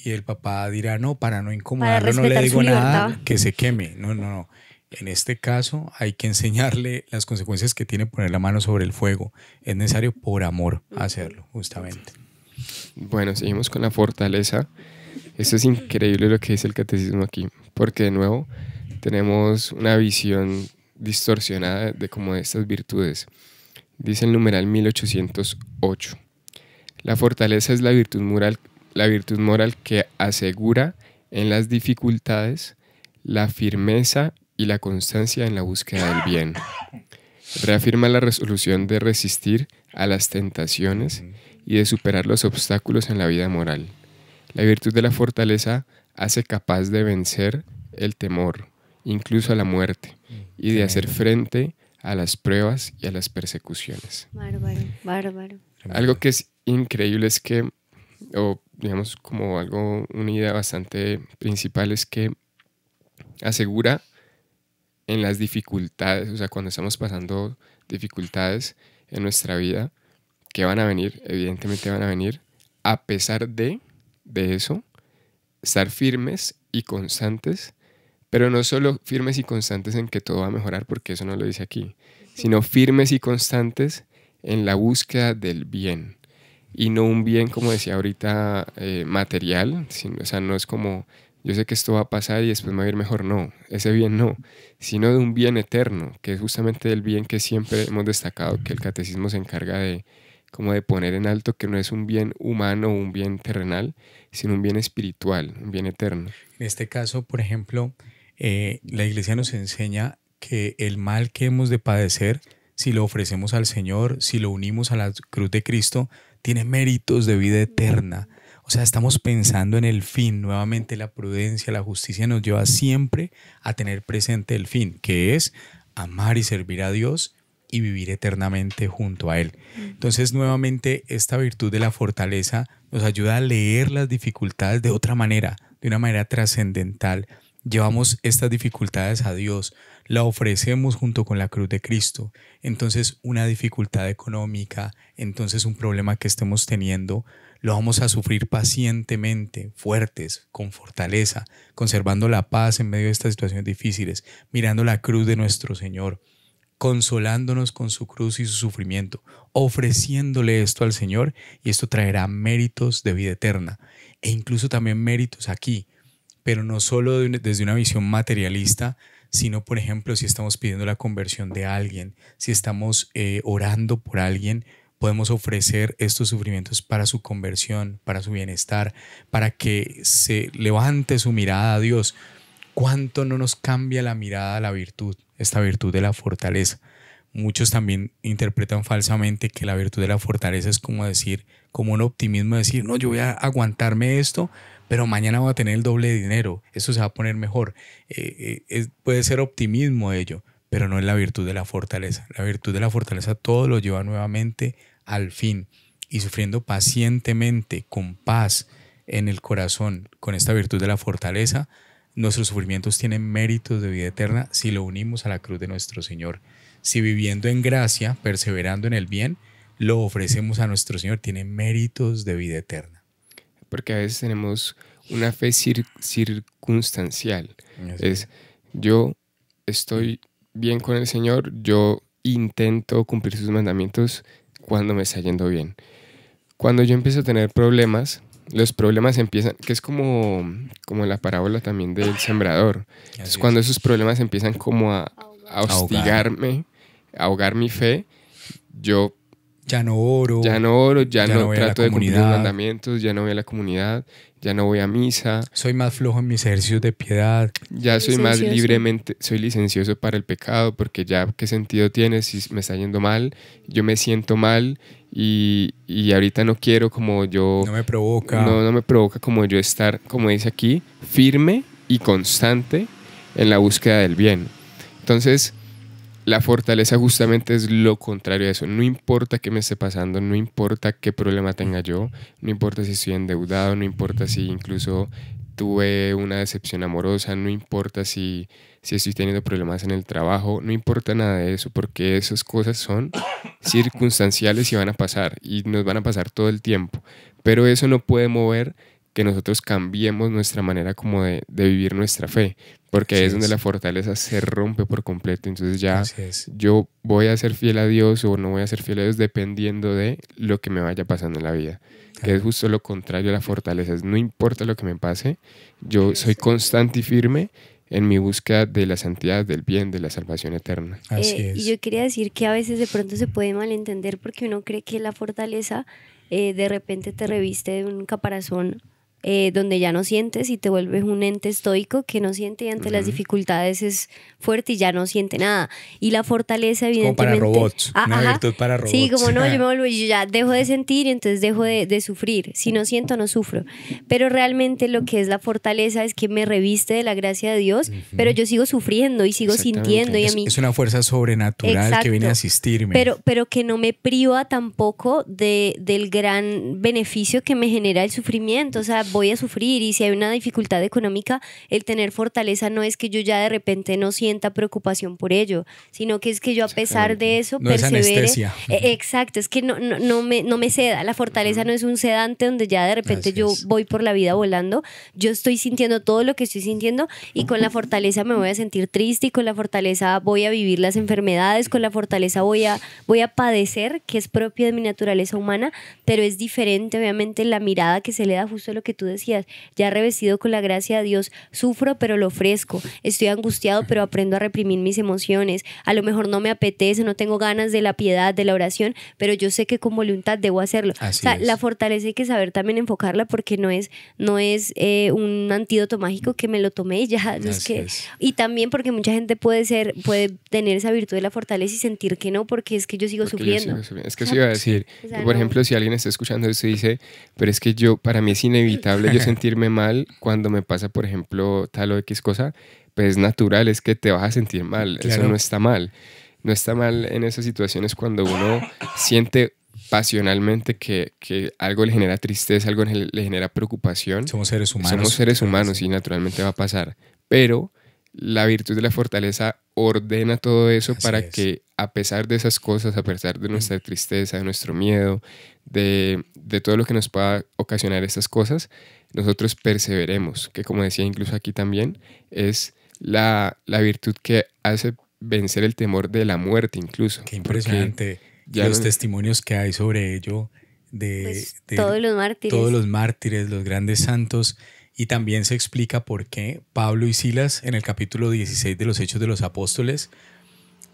Speaker 2: y el papá dirá, no, para no incomodarlo, no le digo nada, que se queme. No, no, no. En este caso hay que enseñarle las consecuencias que tiene poner la mano sobre el fuego. Es necesario por amor hacerlo, justamente.
Speaker 3: Bueno, seguimos con la fortaleza. Esto es increíble lo que dice el catecismo aquí, porque de nuevo tenemos una visión distorsionada de cómo estas virtudes. Dice el numeral 1808. La fortaleza es la virtud moral, la virtud moral que asegura en las dificultades la firmeza y la constancia en la búsqueda del bien. Reafirma la resolución de resistir a las tentaciones y de superar los obstáculos en la vida moral. La virtud de la fortaleza hace capaz de vencer el temor, incluso a la muerte, y de hacer frente a las pruebas y a las persecuciones.
Speaker 1: Bárbaro, bárbaro.
Speaker 3: Algo que es increíble es que, o digamos como algo, una idea bastante principal es que asegura en las dificultades, o sea, cuando estamos pasando dificultades en nuestra vida, que van a venir, evidentemente van a venir, a pesar de, de eso, estar firmes y constantes, pero no solo firmes y constantes en que todo va a mejorar, porque eso no lo dice aquí, sino firmes y constantes en la búsqueda del bien. Y no un bien, como decía ahorita, eh, material, sino, o sea, no es como yo sé que esto va a pasar y después me va a ir mejor. No, ese bien no, sino de un bien eterno, que es justamente el bien que siempre hemos destacado, que el catecismo se encarga de como de poner en alto que no es un bien humano o un bien terrenal, sino un bien espiritual, un bien eterno.
Speaker 2: En este caso, por ejemplo, eh, la iglesia nos enseña que el mal que hemos de padecer, si lo ofrecemos al Señor, si lo unimos a la cruz de Cristo, tiene méritos de vida eterna. O sea, estamos pensando en el fin. Nuevamente la prudencia, la justicia nos lleva siempre a tener presente el fin, que es amar y servir a Dios y vivir eternamente junto a Él. Mm. Entonces, nuevamente, esta virtud de la fortaleza nos ayuda a leer las dificultades de otra manera, de una manera trascendental. Llevamos estas dificultades a Dios, la ofrecemos junto con la cruz de Cristo. Entonces, una dificultad económica, entonces un problema que estemos teniendo, lo vamos a sufrir pacientemente, fuertes, con fortaleza, conservando la paz en medio de estas situaciones difíciles, mirando la cruz de nuestro Señor, consolándonos con su cruz y su sufrimiento, ofreciéndole esto al Señor y esto traerá méritos de vida eterna e incluso también méritos aquí, pero no solo desde una visión materialista, sino por ejemplo si estamos pidiendo la conversión de alguien, si estamos eh, orando por alguien, podemos ofrecer estos sufrimientos para su conversión, para su bienestar, para que se levante su mirada a Dios. ¿Cuánto no nos cambia la mirada a la virtud, esta virtud de la fortaleza? Muchos también interpretan falsamente que la virtud de la fortaleza es como decir, como un optimismo, decir, no, yo voy a aguantarme esto, pero mañana voy a tener el doble de dinero, eso se va a poner mejor. Eh, eh, puede ser optimismo ello, pero no es la virtud de la fortaleza. La virtud de la fortaleza todo lo lleva nuevamente al fin y sufriendo pacientemente, con paz en el corazón, con esta virtud de la fortaleza, nuestros sufrimientos tienen méritos de vida eterna si lo unimos a la cruz de nuestro Señor. Si viviendo en gracia, perseverando en el bien, lo ofrecemos a nuestro Señor, tiene méritos de vida eterna.
Speaker 3: Porque a veces tenemos una fe circunstancial. Es, yo estoy bien con el Señor, yo intento cumplir sus mandamientos cuando me está yendo bien. Cuando yo empiezo a tener problemas, los problemas empiezan, que es como, como la parábola también del sembrador. Entonces, cuando esos problemas empiezan como a, hostigarme, ahogar mi fe, yo... Ya no oro. Ya no oro, ya, no, trato de cumplir los mandamientos, ya no voy a la comunidad, ya no voy a misa.
Speaker 2: Soy más flojo en mis ejercicios de piedad.
Speaker 3: Ya soy más libremente, soy licencioso para el pecado, porque ya qué sentido tiene si me está yendo mal, yo me siento mal y, ahorita no quiero como yo... No me provoca. No, no me provoca como yo estar, como dice aquí, firme y constante en la búsqueda del bien. Entonces, la fortaleza justamente es lo contrario a eso. No importa qué me esté pasando, no importa qué problema tenga yo, no importa si estoy endeudado, no importa si incluso tuve una decepción amorosa, no importa si, si estoy teniendo problemas en el trabajo, no importa nada de eso, porque esas cosas son circunstanciales y van a pasar y nos van a pasar todo el tiempo. Pero eso no puede mover que nosotros cambiemos nuestra manera como de, de vivir nuestra fe. Porque es donde la fortaleza se rompe por completo. Entonces ya yo voy a ser fiel a Dios o no voy a ser fiel a Dios dependiendo de lo que me vaya pasando en la vida. Que es justo lo contrario a la fortaleza. No importa lo que me pase, yo soy constante y firme en mi búsqueda de la santidad, del bien, de la salvación eterna. Así eh, es.
Speaker 1: Y yo quería decir que a veces de pronto se puede malentender porque uno cree que la fortaleza eh, de repente te reviste de un caparazón eh, donde ya no sientes y te vuelves un ente estoico que no siente y ante las dificultades es fuerte y ya no siente nada. Y la fortaleza, evidentemente. Como para robots. Ah, una virtud para robots. Sí, como no, yo me vuelvo y ya *laughs* dejo de sentir y entonces dejo de, sufrir. Si no siento, no sufro. Pero realmente lo que es la fortaleza es que me reviste de la gracia de Dios, pero yo sigo sufriendo y sigo sintiendo. Y a mí... es,
Speaker 2: una fuerza sobrenatural que viene a asistirme. Pero,
Speaker 1: pero que no me priva tampoco de, del gran beneficio que me genera el sufrimiento. O sea, voy a sufrir y si hay una dificultad económica, el tener fortaleza no es que yo ya de repente no sienta preocupación por ello, sino que es que yo a pesar de eso no e, exacto, es que no, no, me, no me ceda, la fortaleza no es un sedante donde ya de repente yo voy por la vida volando, yo estoy sintiendo todo lo que estoy sintiendo y con la fortaleza me voy a sentir triste y con la fortaleza voy a vivir las enfermedades, con la fortaleza voy a, voy a padecer, que es propia de mi naturaleza humana, pero es diferente obviamente la mirada que se le da justo a lo que tú decías, ya revestido con la gracia de Dios, sufro pero lo ofrezco, estoy angustiado pero aprendo a reprimir mis emociones, a lo mejor no me apetece, no tengo ganas de la piedad, de la oración, pero yo sé que con voluntad debo hacerlo. la fortaleza hay que saber también enfocarla porque no es, no es eh, un antídoto mágico que me lo tomé y ya. *laughs* Y también porque mucha gente puede ser, puede tener esa virtud de la fortaleza y sentir que no, porque es que yo sigo, sufriendo. Es que eso iba a decir. por ejemplo,
Speaker 3: si alguien está escuchando esto y dice, pero es que yo, para mí es inevitable yo *laughs* sentirme mal cuando me pasa, por ejemplo, tal o X cosa, pues es natural, es que te vas a sentir mal, eso no está mal. No está mal en esas situaciones cuando uno siente pasionalmente que, que, algo le genera tristeza, algo le genera preocupación. Somos seres humanos. Somos seres humanos y naturalmente va a pasar. Pero la virtud de la fortaleza ordena todo eso para que a pesar de esas cosas, a pesar de nuestra tristeza, de nuestro miedo, de, de todo lo que nos pueda ocasionar estas cosas, nosotros perseveremos, que como decía incluso aquí también, es la, virtud que hace vencer el temor de la muerte incluso. Qué impresionante los
Speaker 2: testimonios que hay sobre ello de, pues, todos los Todos los mártires, los grandes santos y también se explica por qué Pablo y Silas en el capítulo 16 de los Hechos de los Apóstoles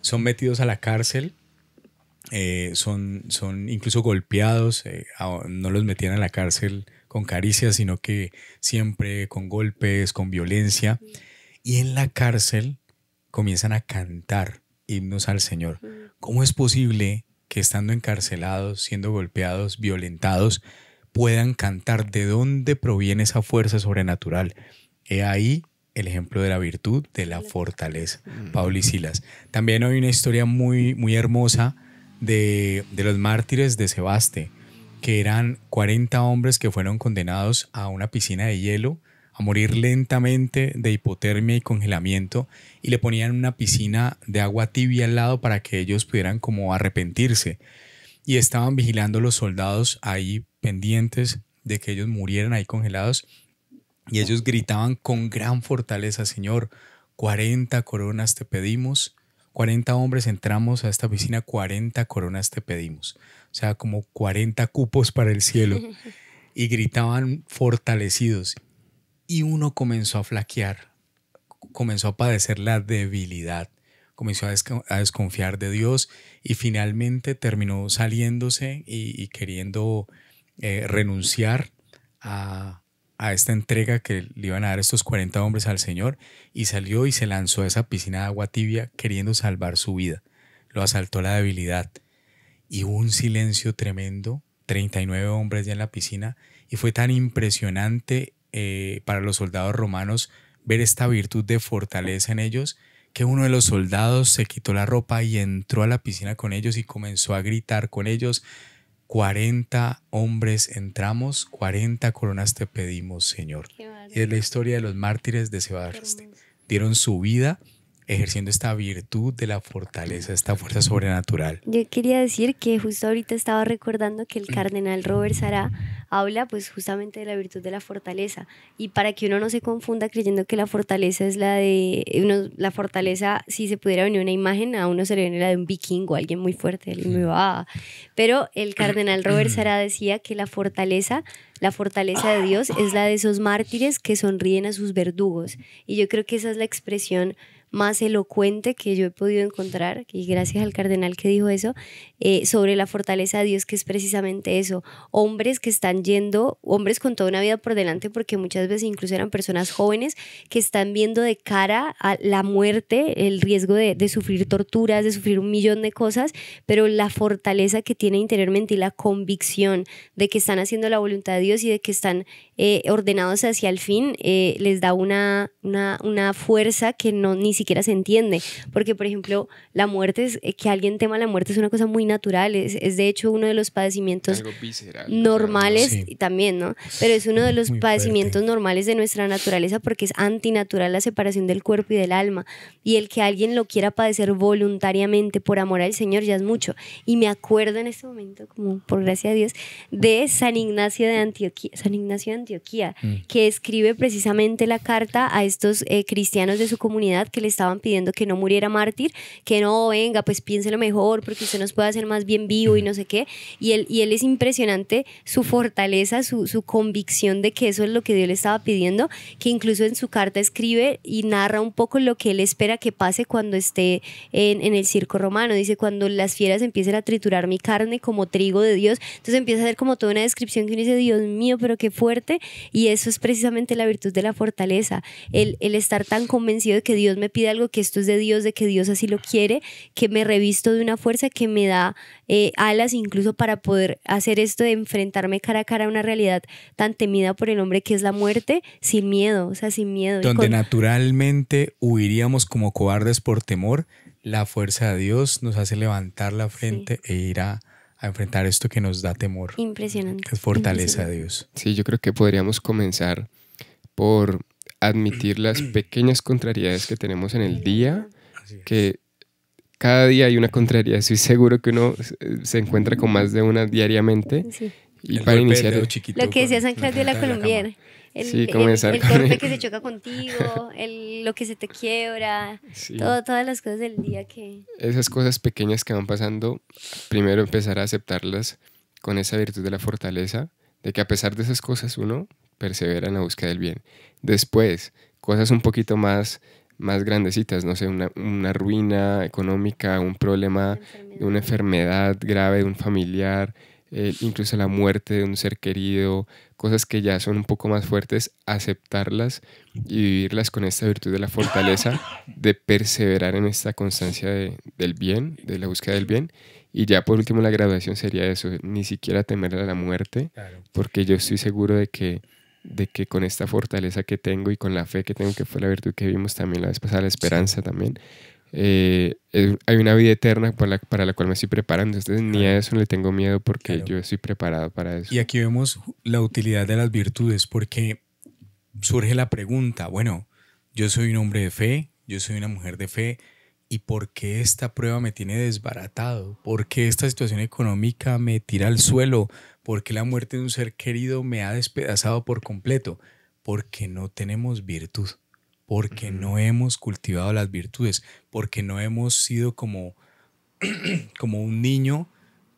Speaker 2: son metidos a la cárcel, eh, son, son incluso golpeados, eh, no los metían a la cárcel con caricias, sino que siempre con golpes, con violencia. Y en la cárcel comienzan a cantar himnos al Señor. ¿Cómo es posible que estando encarcelados, siendo golpeados, violentados, puedan cantar de dónde proviene esa fuerza sobrenatural. He ahí el ejemplo de la virtud, de la fortaleza. Mm. Pablo y Silas. También hay una historia muy, muy hermosa de, los mártires de Sebaste, que eran 40 hombres que fueron condenados a una piscina de hielo, a morir lentamente de hipotermia y congelamiento, y le ponían una piscina de agua tibia al lado para que ellos pudieran como arrepentirse y estaban vigilando los soldados ahí pendientes de que ellos murieran ahí congelados. Y ellos gritaban con gran fortaleza, Señor, 40 coronas te pedimos, 40 hombres entramos a esta oficina, 40 coronas te pedimos. O sea, como 40 cupos para el cielo. Y gritaban fortalecidos. Y uno comenzó a flaquear, comenzó a padecer la debilidad comenzó a, desconfiar de Dios y finalmente terminó saliéndose y, queriendo eh, renunciar a, esta entrega que le iban a dar estos 40 hombres al Señor y salió y se lanzó a esa piscina de agua tibia queriendo salvar su vida. Lo asaltó la debilidad y hubo un silencio tremendo, 39 hombres ya en la piscina y fue tan impresionante eh, para los soldados romanos ver esta virtud de fortaleza en ellos que uno de los soldados se quitó la ropa y entró a la piscina con ellos y comenzó a gritar con ellos. 40 hombres entramos, 40 coronas te pedimos, Señor. Y es la historia de los mártires de Sebastián. Dieron su vida ejerciendo esta virtud de la fortaleza, esta fuerza sobrenatural.
Speaker 1: Yo quería decir que justo ahorita estaba recordando que el cardenal Robert Sará habla pues justamente de la virtud de la fortaleza y para que uno no se confunda creyendo que la fortaleza es la de la fortaleza si se pudiera venir una imagen a uno se le viene la de un vikingo, alguien muy fuerte, va. Pero el cardenal Robert Sará decía que la fortaleza la fortaleza de Dios es la de esos mártires que sonríen a sus verdugos. Y yo creo que esa es la expresión más elocuente que yo he podido encontrar, y gracias al cardenal que dijo eso, eh, sobre la fortaleza de Dios, que es precisamente eso. Hombres que están yendo, hombres con toda una vida por delante, porque muchas veces incluso eran personas jóvenes que están viendo de cara a la muerte, el riesgo de, sufrir torturas, de sufrir un millón de cosas, pero la fortaleza que tiene interiormente y la convicción de que están haciendo la voluntad de Dios y de que están eh, ordenados hacia el fin, eh, les da una, una, una fuerza que no ni siquiera se entiende. Porque, por ejemplo, la muerte, es, eh, que alguien tema la muerte es una cosa muy natural, es, es de hecho uno de los padecimientos normales también, ¿no? Pero es uno de los padecimientos normales de nuestra naturaleza porque es antinatural la separación del cuerpo y del alma. Y el que alguien lo quiera padecer voluntariamente por amor al Señor ya es mucho. Y me acuerdo en este momento, como por gracia de Dios, de San Ignacio de Antioquía, San Ignacio de Antioquía, mm. que escribe precisamente la carta a estos eh, cristianos de su comunidad que les estaban pidiendo que no muriera mártir, que no, venga, pues piénselo mejor porque usted nos puede hacer más bien vivo y no sé qué. Y él, y él es impresionante su fortaleza, su, su convicción de que eso es lo que Dios le estaba pidiendo, que incluso en su carta escribe y narra un poco lo que él espera que pase cuando esté en, en el circo romano. Dice, cuando las fieras empiecen a triturar mi carne como trigo de Dios, entonces empieza a hacer como toda una descripción que uno dice, Dios mío, pero qué fuerte. Y eso es precisamente la virtud de la fortaleza, el, el estar tan convencido de que Dios me pide algo, que esto es de Dios, de que Dios así lo quiere, que me revisto de una fuerza que me da eh, alas incluso para poder hacer esto de enfrentarme cara a cara a una realidad tan temida por el hombre que es la muerte, sin miedo, o sea, sin miedo. Donde
Speaker 2: naturalmente huiríamos como cobardes por temor, la fuerza de Dios nos hace levantar la frente e ir a enfrentar esto que nos da temor.
Speaker 1: Impresionante. es fortaleza de
Speaker 3: Dios. Sí, yo creo que podríamos comenzar por admitir las *clears throat* pequeñas contrariedades que tenemos en el día, que cada día hay una contrariedad. Estoy seguro que uno se eh, encuentra con más de una diariamente. Sí. Y para iniciar. lo Chiquito, lo que decía San Claudio de la, colombiana. El, *laughs* que se choca contigo,
Speaker 1: lo que se te quiebra, todas las cosas del día que...
Speaker 3: Esas cosas pequeñas que van pasando, primero empezar a aceptarlas con esa virtud de la fortaleza, de que a pesar de esas cosas uno persevera en la búsqueda del bien. Después, cosas un poquito más, más grandecitas, no sé, una, ruina económica, un problema, una enfermedad grave de un familiar, eh, incluso la muerte de un ser querido, cosas que ya son un poco más fuertes, aceptarlas y vivirlas con esta virtud de la fortaleza, de perseverar en esta constancia del bien, de la búsqueda del bien. Y ya por último la graduación sería eso, ni siquiera temer a la muerte, porque yo estoy seguro de que de que con esta fortaleza que tengo y con la fe que tengo, que fue la virtud que vimos también la vez pasada, la esperanza también, eh, hay una vida eterna para la, para la, cual me estoy preparando. Entonces ni a eso le tengo miedo porque yo estoy preparado para eso.
Speaker 2: Y aquí vemos la utilidad de las virtudes porque surge la pregunta, bueno, yo soy un hombre de fe, yo soy una mujer de fe, ¿y por qué esta prueba me tiene desbaratado? ¿Por qué esta situación económica me tira al suelo? ¿Por qué la muerte de un ser querido me ha despedazado por completo? Porque no tenemos virtud, porque no hemos cultivado las virtudes, porque no hemos sido como, *clears throat* como un niño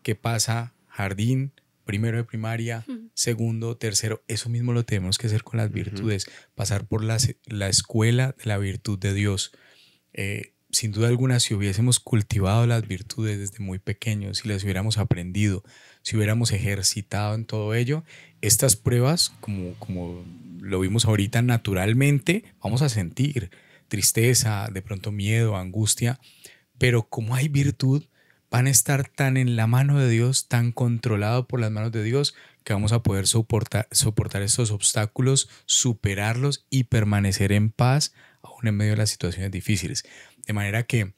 Speaker 2: que pasa jardín, primero de primaria, segundo, tercero. Eso mismo lo tenemos que hacer con las virtudes, pasar por la, la escuela de la virtud de Dios. Eh, sin duda alguna, si hubiésemos cultivado las virtudes desde muy pequeños, si las hubiéramos aprendido, si hubiéramos ejercitado en todo ello, estas pruebas, como, como lo vimos ahorita naturalmente, vamos a sentir tristeza, de pronto miedo, angustia, pero como hay virtud, van a estar tan en la mano de Dios, tan controlado por las manos de Dios, que vamos a poder soportar, soportar estos obstáculos, superarlos y permanecer en paz aún en medio de las situaciones difíciles. De manera que,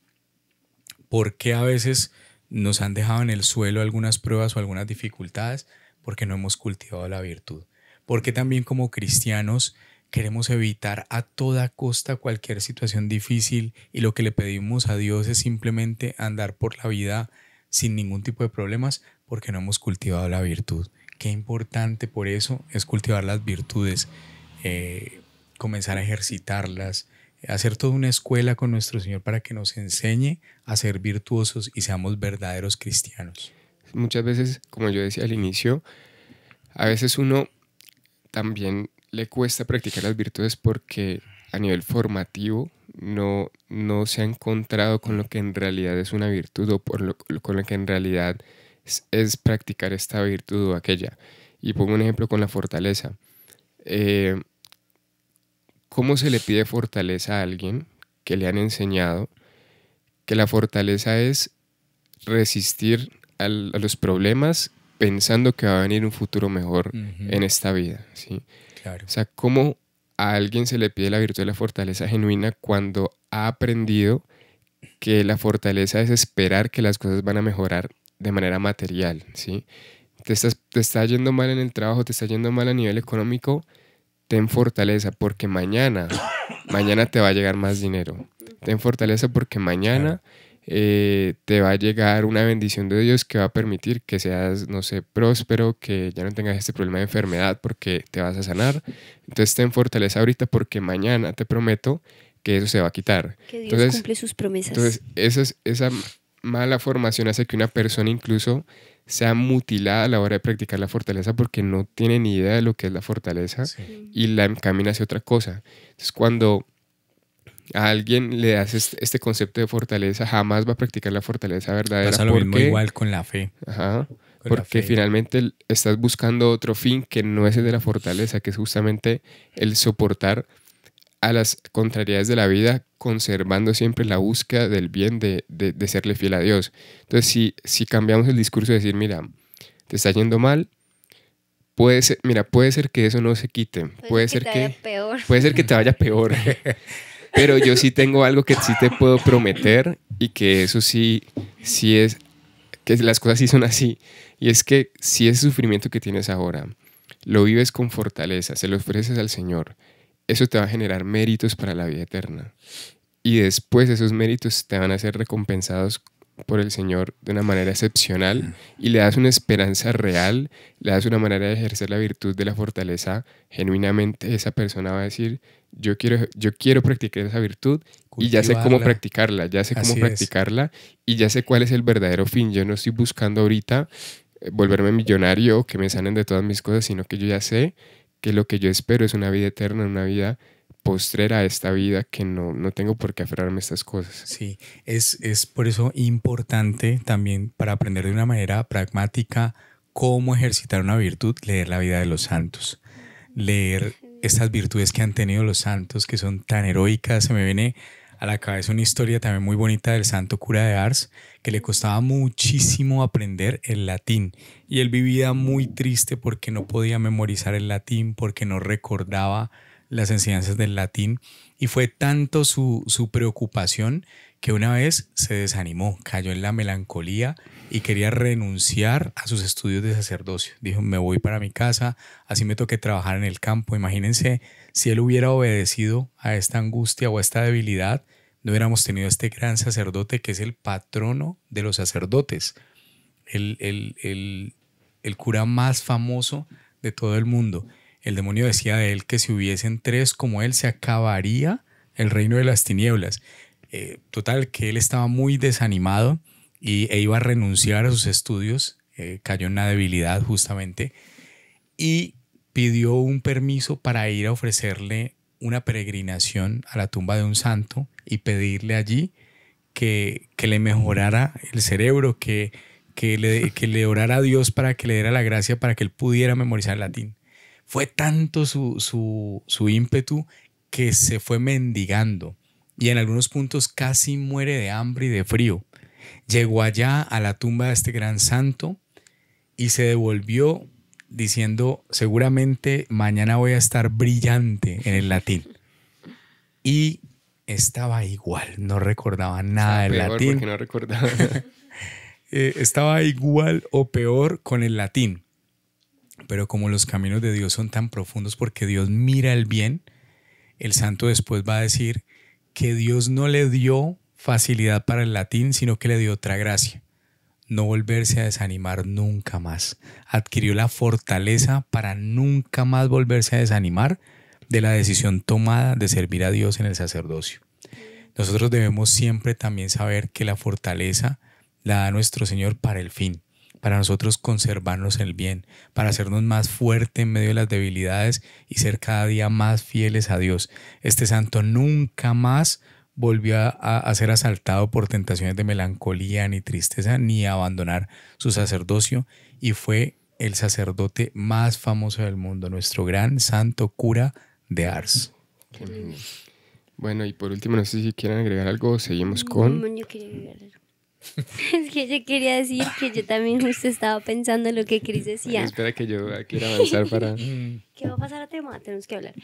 Speaker 2: ¿por qué a veces nos han dejado en el suelo algunas pruebas o algunas dificultades? Porque no hemos cultivado la virtud. Porque también como cristianos queremos evitar a toda costa cualquier situación difícil y lo que le pedimos a Dios es simplemente andar por la vida sin ningún tipo de problemas porque no hemos cultivado la virtud. Qué importante por eso es cultivar las virtudes, eh, comenzar a ejercitarlas, hacer toda una escuela con nuestro Señor para que nos enseñe a ser virtuosos y seamos verdaderos cristianos.
Speaker 3: Muchas veces, como yo decía al inicio, a veces uno también le cuesta practicar las virtudes porque a nivel formativo no, no se ha encontrado con lo que en realidad es una virtud o por lo, con lo que en realidad es, practicar esta virtud o aquella. Y pongo un ejemplo con la fortaleza. Eh, ¿Cómo se le pide fortaleza a alguien que le han enseñado que la fortaleza es resistir a los problemas pensando que va a venir un futuro mejor en esta vida? ¿sí? O sea, ¿cómo a alguien se le pide la virtud de la fortaleza genuina cuando ha aprendido que la fortaleza es esperar que las cosas van a mejorar de manera material? ¿sí? Te, estás, te está yendo mal en el trabajo, te está yendo mal a nivel económico, ten fortaleza porque mañana, mañana te va a llegar más dinero. Ten fortaleza porque mañana eh, te va a llegar una bendición de Dios que va a permitir que seas, no sé, próspero, que ya no tengas este problema de enfermedad porque te vas a sanar. Entonces ten fortaleza ahorita porque mañana te prometo que eso se va a quitar. Que Dios entonces, cumple sus promesas. Entonces, esa, esa mala formación hace que una persona incluso sea mutilada a la hora de practicar la fortaleza porque no tiene ni idea de lo que es la fortaleza y la encamina hacia otra cosa. Entonces, cuando a alguien le das este concepto de fortaleza, jamás va a practicar la fortaleza verdadera. Pasa lo mismo igual con la fe. Ajá. porque finalmente estás buscando otro fin que no es el de la fortaleza, que es justamente el soportar a las contrariedades de la vida, conservando siempre la búsqueda del bien, de, serle fiel a Dios. Entonces, si, si cambiamos el discurso de decir, mira, te está yendo mal, puede ser, mira, puede ser que eso no se quite, puede, ser que, te vaya peor. puede ser que te vaya peor. *laughs* Pero yo sí tengo algo que sí te puedo prometer y que eso sí sí es que las cosas sí son así y es que si ese sufrimiento que tienes ahora lo vives con fortaleza, se lo ofreces al Señor, eso te va a generar méritos para la vida eterna. Y después esos méritos te van a ser recompensados por el Señor de una manera excepcional y le das una esperanza real, le das una manera de ejercer la virtud de la fortaleza, genuinamente esa persona va a decir, yo quiero, yo quiero practicar esa virtud y ya sé cómo practicarla, ya sé cómo practicarla y ya sé cuál es el verdadero fin. Yo no estoy buscando ahorita eh, volverme millonario que me sanen de todas mis cosas, sino que yo ya sé que lo que yo espero es una vida eterna, una vida postrera a esta vida que no, no tengo por qué aferrarme a estas cosas. Sí,
Speaker 2: es, es por eso importante también para aprender de una manera pragmática cómo ejercitar una virtud, leer la vida de los santos, leer estas virtudes que han tenido los santos, que son tan heroicas, se me viene a la cabeza una historia también muy bonita del santo cura de Ars, que le costaba muchísimo aprender el latín. Y él vivía muy triste porque no podía memorizar el latín, porque no recordaba las enseñanzas del latín. Y fue tanto su, preocupación que una vez se desanimó, cayó en la melancolía y quería renunciar a sus estudios de sacerdocio. Dijo, me voy para mi casa, así me toque trabajar en el campo. Imagínense si él hubiera obedecido a esta angustia o a esta debilidad, no hubiéramos tenido este gran sacerdote que es el patrono de los sacerdotes, el, cura más famoso de todo el mundo. El demonio decía de él que si hubiesen tres como él se acabaría el reino de las tinieblas. Eh, total, que él estaba muy desanimado y, e iba a renunciar a sus estudios, eh, cayó en la debilidad justamente. Y pidió un permiso para ir a ofrecerle una peregrinación a la tumba de un santo y pedirle allí que, le mejorara el cerebro, que, le, que orara a Dios para que le diera la gracia para que él pudiera memorizar el latín. Fue tanto su, su ímpetu que se fue mendigando y en algunos puntos casi muere de hambre y de frío. Llegó allá a la tumba de este gran santo y se devolvió diciendo, seguramente mañana voy a estar brillante en el latín. Y estaba igual, no recordaba nada del latín. No recordaba. *laughs* Eh, estaba igual o peor con el latín. Pero como los caminos de Dios son tan profundos porque Dios mira el bien, el santo después va a decir que Dios no le dio facilidad para el latín, sino que le dio otra gracia no volverse a desanimar nunca más. Adquirió la fortaleza para nunca más volverse a desanimar de la decisión tomada de servir a Dios en el sacerdocio. Nosotros debemos siempre también saber que la fortaleza la da nuestro Señor para el fin, para nosotros conservarnos el bien, para hacernos más fuerte en medio de las debilidades y ser cada día más fieles a Dios. Este santo nunca más volvió a, ser asaltado por tentaciones de melancolía ni tristeza ni a abandonar su sacerdocio y fue el sacerdote más famoso del mundo, nuestro gran santo
Speaker 3: cura de Ars. Bueno, y por último, no sé si quieren agregar algo, seguimos con...
Speaker 1: *laughs* es que yo quería decir que yo también usted estaba pensando en lo que Cris *laughs* decía.
Speaker 3: espera que yo quiera avanzar para... *laughs* ¿Qué
Speaker 1: va a pasar a tema? Tenemos que hablar.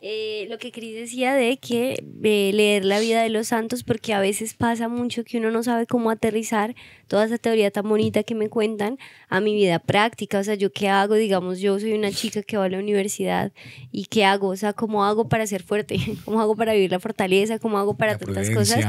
Speaker 1: Eh, lo que Cris decía de que leer la vida de los santos, porque a veces pasa mucho que uno no sabe cómo aterrizar toda esa teoría tan bonita que me cuentan a mi vida práctica. O sea, yo qué hago, digamos, yo soy una chica que va a la universidad y qué hago, o sea, cómo hago para ser fuerte, *laughs* cómo hago para vivir la fortaleza, cómo hago para tantas cosas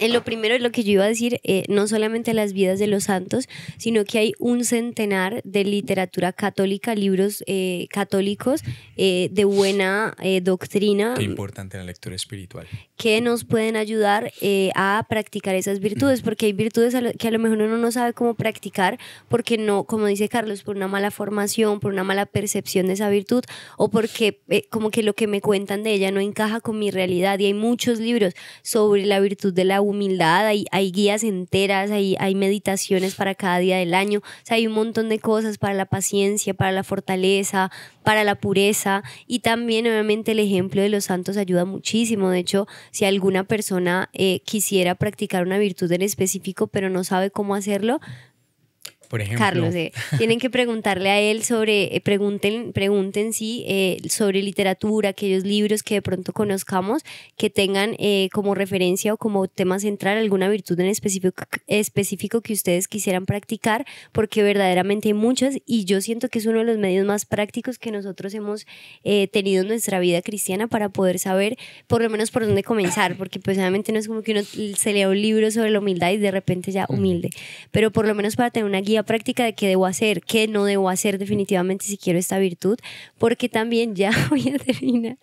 Speaker 1: eh, lo primero, es lo que yo iba a decir, eh, no solamente las vidas de los santos, sino que hay un centenar de literatura católica, libros eh, católicos de buena doctrina. Qué
Speaker 2: importante la lectura espiritual.
Speaker 1: Que nos pueden ayudar a practicar esas virtudes, porque hay virtudes que a lo mejor uno no sabe cómo practicar, porque no, como dice Carlos, por una mala formación, por una mala percepción de esa virtud, o porque como que lo que me cuentan de ella no encaja con mi realidad. Y hay muchos libros sobre la virtud de la humildad, hay, guías enteras, hay, hay meditaciones para cada día del año, hay un montón de cosas para la paciencia, para la fortaleza, para la pureza y también obviamente el ejemplo de los santos ayuda muchísimo, de hecho, si alguna persona eh, quisiera practicar una virtud en específico pero no sabe cómo hacerlo, por ejemplo. Carlos, eh, tienen que preguntarle a él sobre, eh, pregunten, pregunten sí, eh, sobre literatura, aquellos libros que de pronto conozcamos que tengan como referencia o como tema central alguna virtud en específico, que ustedes quisieran practicar, porque verdaderamente hay muchas y yo siento que es uno de los medios más prácticos que nosotros hemos tenido en nuestra vida cristiana para poder saber por lo menos por dónde comenzar, porque pues no es como que uno se lea un libro sobre la humildad y de repente ya humilde, pero por lo menos para tener una guía práctica de qué debo hacer, qué no debo hacer definitivamente si quiero esta virtud, porque también, ya *laughs* voy a terminar,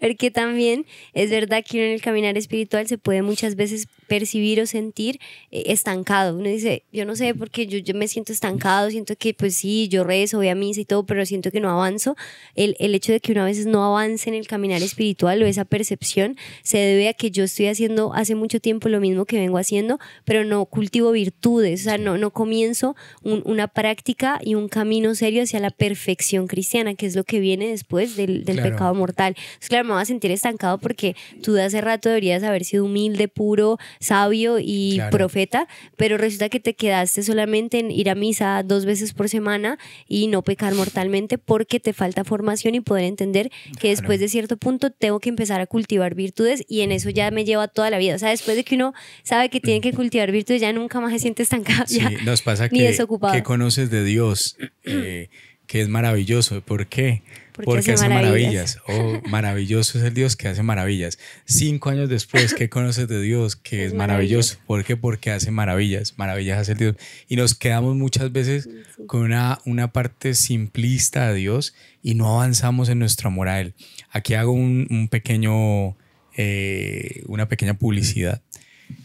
Speaker 1: porque también es verdad que en el caminar espiritual se puede muchas veces percibir o sentir eh, estancado. Uno dice, yo no sé, porque yo, yo me siento estancado, siento que pues sí, yo rezo, voy a misa y todo, pero siento que no avanzo. El, hecho de que una a veces no avance en el caminar espiritual o esa percepción se debe a que yo estoy haciendo hace mucho tiempo lo mismo que vengo haciendo, pero no cultivo virtudes, o sea, no, no comienzo una práctica y un camino serio hacia la perfección cristiana, que es lo que viene después del, pecado mortal. Entonces, claro, me voy a sentir estancado porque tú de hace rato deberías haber sido humilde, puro, sabio y profeta, pero resulta que te quedaste solamente en ir a misa dos veces por semana y no pecar mortalmente porque te falta formación y poder entender que después de cierto punto tengo que empezar a cultivar virtudes y en eso ya me lleva toda la vida. O sea, después de que uno sabe que tiene que cultivar virtudes, ya nunca más se siente estancado.
Speaker 2: nos pasa que ¿Qué conoces de Dios? *clears throat* Eh, que es maravilloso. ¿Por qué? Porque, hace, maravillas. Oh, *laughs* maravilloso es el Dios que hace maravillas. Cinco años después, ¿qué conoces de Dios? Que es, maravilloso. ¿Por qué? Porque hace maravillas. Maravillas hace el Dios. Y nos quedamos muchas veces con una, una parte simplista de Dios y no avanzamos en nuestra amor a Él. Aquí hago un, pequeño, eh, una pequeña publicidad.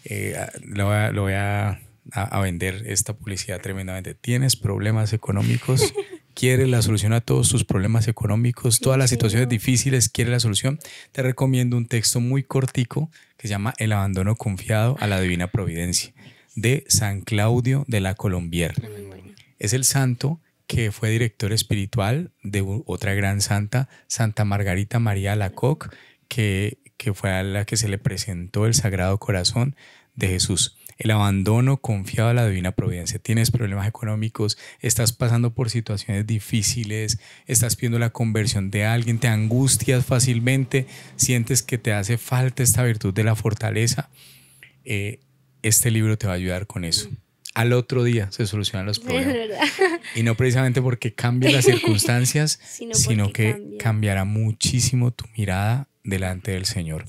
Speaker 2: Eh, lo voy a a, vender esta publicidad tremendamente. Tienes problemas económicos, *laughs* quieres la solución a todos tus problemas económicos, todas las situaciones difíciles, quiere la solución. Te recomiendo un texto muy cortico que se llama El abandono confiado a la divina providencia de San Claudio de la Colombier. Es el santo que fue director espiritual de otra gran santa, Santa Margarita María Lacoque, que, que fue a la que se le presentó el Sagrado Corazón de Jesús el abandono confiado a la divina providencia. Tienes problemas económicos, estás pasando por situaciones difíciles, estás pidiendo la conversión de alguien, te angustias fácilmente, sientes que te hace falta esta virtud de la fortaleza. Eh, este libro te va a ayudar con eso. Al otro día se solucionan los *laughs* problemas. Y no precisamente porque cambien las *laughs* circunstancias, *laughs* sino, que cambiará muchísimo tu mirada delante del Señor.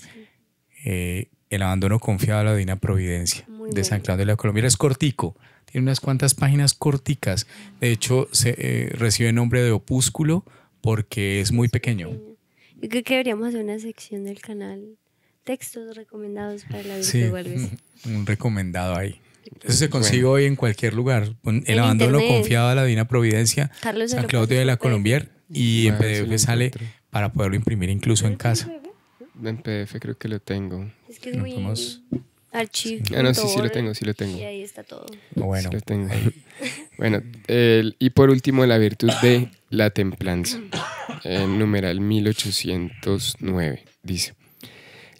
Speaker 2: Eh, el abandono confiado a la divina providencia de San Claudio de la Colombia. Es cortico, tiene unas cuantas páginas corticas. De hecho, se, eh, recibe nombre de opúsculo porque es muy pequeño.
Speaker 1: Yo creo que deberíamos hacer una sección del canal. Textos recomendados para la vida sí,
Speaker 2: *laughs* un recomendado ahí. Eso se consigue hoy en cualquier lugar. El, abandono confiado a la Divina Providencia, San Claudio de la Colombier, y ah, en PDF sale para poderlo imprimir incluso en casa.
Speaker 3: En PDF creo que lo tengo. Es que es muy...
Speaker 1: Archivo. Ah, no, sí, sí lo
Speaker 3: tengo, sí lo tengo. Y ahí está todo. Bueno. lo tengo. *laughs* bueno, y por último, la virtud de la templanza. El numeral 1809 dice.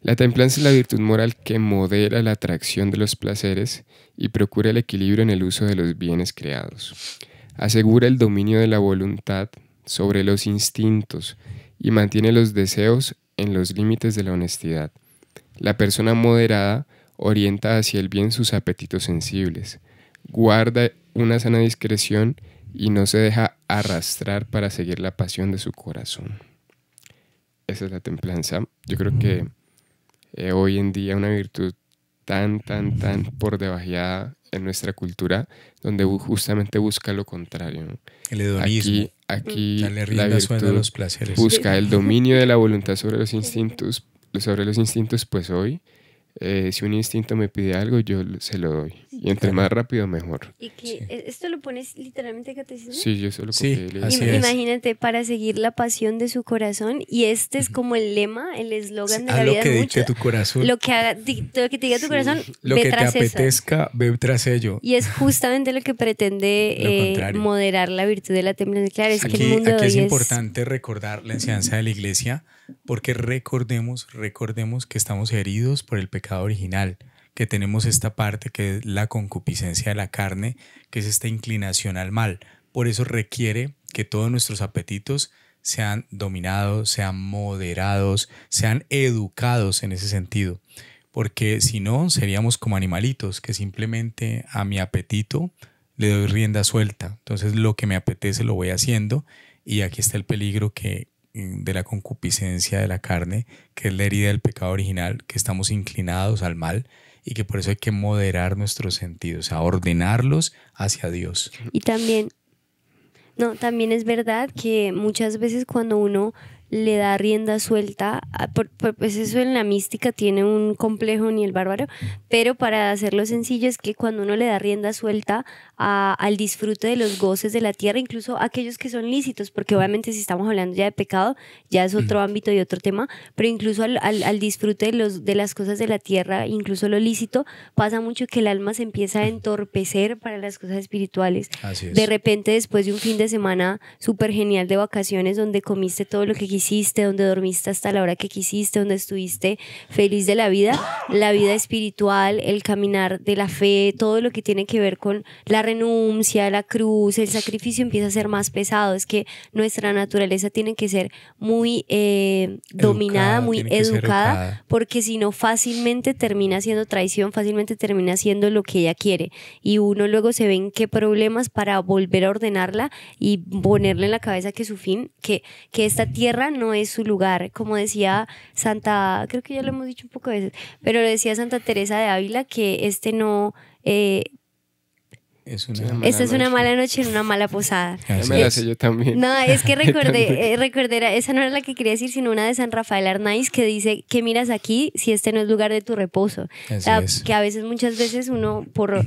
Speaker 3: La templanza es la virtud moral que modera la atracción de los placeres y procura el equilibrio en el uso de los bienes creados. Asegura el dominio de la voluntad sobre los instintos y mantiene los deseos en los límites de la honestidad. La persona moderada orienta hacia el bien sus apetitos sensibles, guarda una sana discreción y no se deja arrastrar para seguir la pasión de su corazón. Esa es la templanza. Yo creo que eh, hoy en día una virtud tan, tan, tan por debajeada en nuestra cultura, donde justamente busca lo contrario. El hedonismo. Aquí, mm. la virtud los busca el dominio de la voluntad sobre los instintos, sobre los instintos, pues hoy eh, si un instinto me pide algo, yo se lo doy. Y entre más rápido, mejor.
Speaker 1: Y que e-, esto lo pones literalmente catecismo. Sí,
Speaker 3: yo solo sí, Imagínate,
Speaker 1: para seguir la pasión de su corazón. Y este es como el lema, el eslogan de la lo Que diga
Speaker 3: tu corazón. Lo
Speaker 1: que, haga, lo que te diga tu corazón, lo que te apetezca,
Speaker 2: ve tras ello.
Speaker 1: Y es justamente lo que pretende eh, moderar la virtud de la templanza. es aquí, que el mundo es importante
Speaker 2: recordar la enseñanza de la iglesia, porque recordemos, recordemos que estamos heridos por el pecado original que tenemos esta parte que es la concupiscencia de la carne, que es esta inclinación al mal. Por eso requiere que todos nuestros apetitos sean dominados, sean moderados, sean educados en ese sentido. Porque si no, seríamos como animalitos que simplemente a mi apetito le doy rienda suelta. Entonces lo que me apetece lo voy haciendo y aquí está el peligro que mm, de la concupiscencia de la carne, que es la herida del pecado original, que estamos inclinados al mal, y que por eso hay que moderar nuestros sentidos, a ordenarlos hacia Dios. Y
Speaker 1: también, no, también es verdad que muchas veces cuando uno le da rienda suelta, ah, pues eso en la mística tiene un complejo ni el bárbaro, pero para hacerlo sencillo es que cuando uno le da rienda suelta al disfrute de los goces de la tierra, incluso aquellos que son lícitos, porque obviamente si estamos hablando ya de pecado, ya es otro mm. ámbito y otro tema, pero incluso al, disfrute de, los, de las cosas de la tierra, incluso lo lícito, pasa mucho que el alma se empieza a entorpecer para las cosas espirituales. De repente, después de un fin de semana súper genial de vacaciones, donde comiste todo lo que quisiste, donde dormiste hasta la hora que quisiste, donde estuviste feliz de la vida, la vida espiritual, el caminar de la fe, todo lo que tiene que ver con la renuncia, la cruz, el sacrificio empieza a ser más pesado. Es que nuestra naturaleza tiene que ser muy eh, dominada, muy educada, porque si no fácilmente termina siendo traición, fácilmente termina siendo lo que ella quiere. Y uno luego se ve en qué problemas para volver a ordenarla y ponerle en la cabeza que su fin, que, que esta tierra no es su lugar. Como decía Santa, creo que ya lo hemos dicho un poco de veces, pero lo decía Santa Teresa de Ávila, que este no... Eh,
Speaker 2: esta
Speaker 1: es una mala noche en una mala posada. *laughs* me la sé yo también. No, es que *laughs* recordé, eh, esa no era la que quería decir, sino una de San Rafael Arnaiz que dice, ¿qué miras aquí si este no es lugar de tu reposo? que a veces, muchas veces uno por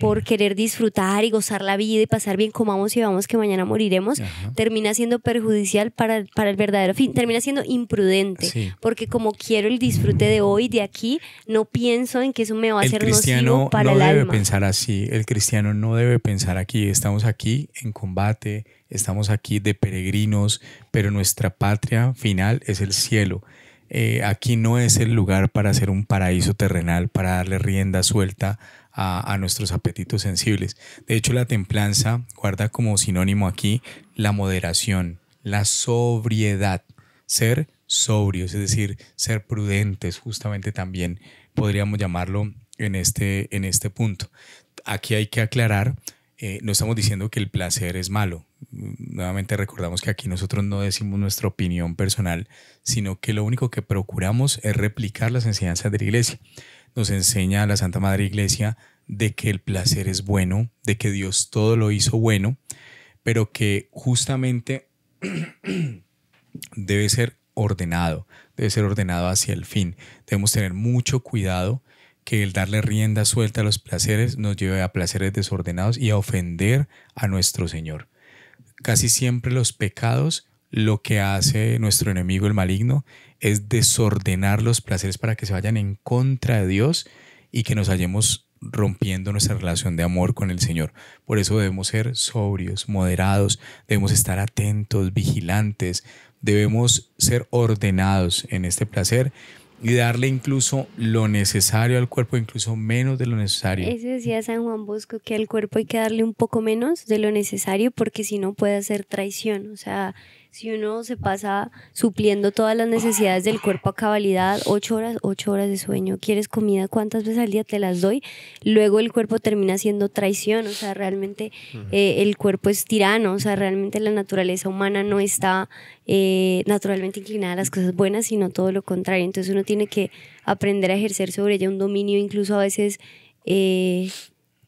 Speaker 1: por querer disfrutar y gozar la vida y pasar bien, comamos y vamos que mañana moriremos, termina siendo perjudicial para, para, el verdadero fin, termina siendo imprudente, porque como quiero el disfrute de hoy, de aquí, no pienso en que eso me va a hacer ser nocivo para el alma. cristiano no debe pensar
Speaker 2: así, el cristiano no debe pensar aquí, estamos aquí en combate, estamos aquí de peregrinos, pero nuestra patria final es el cielo. Eh, aquí no es el lugar para hacer un paraíso terrenal, para darle rienda suelta a, nuestros apetitos sensibles. De hecho, la templanza guarda como sinónimo aquí la moderación, la sobriedad, ser sobrios, es decir, ser prudentes justamente también podríamos llamarlo en este, en este punto. Aquí hay que aclarar, eh, no estamos diciendo que el placer es malo. Nuevamente recordamos que aquí nosotros no decimos nuestra opinión personal, sino que lo único que procuramos es replicar las enseñanzas de la iglesia nos enseña a la Santa Madre Iglesia de que el placer es bueno, de que Dios todo lo hizo bueno, pero que justamente *clears throat* debe ser ordenado, debe ser ordenado hacia el fin. Debemos tener mucho cuidado que el darle rienda suelta a los placeres nos lleve a placeres desordenados y a ofender a nuestro Señor. Casi siempre los pecados lo que hace nuestro enemigo el maligno es desordenar los placeres para que se vayan en contra de Dios y que nos hallemos rompiendo nuestra relación de amor con el Señor. Por eso debemos ser sobrios, moderados, debemos estar atentos, vigilantes, debemos ser ordenados en este placer y darle incluso lo necesario al cuerpo, incluso menos de lo necesario. Eso
Speaker 1: decía San Juan Bosco, que al cuerpo hay que darle un poco menos de lo necesario porque si no puede hacer traición, o sea, si uno se pasa supliendo todas las necesidades del cuerpo a cabalidad, ocho horas, ocho horas de sueño, quieres comida, ¿cuántas veces al día te las doy? Luego el cuerpo termina siendo traición, o sea, realmente eh, el cuerpo es tirano, o sea, realmente la naturaleza humana no está eh, naturalmente inclinada a las cosas buenas, sino todo lo contrario. Entonces uno tiene que aprender a ejercer sobre ella un dominio, incluso a veces... Eh,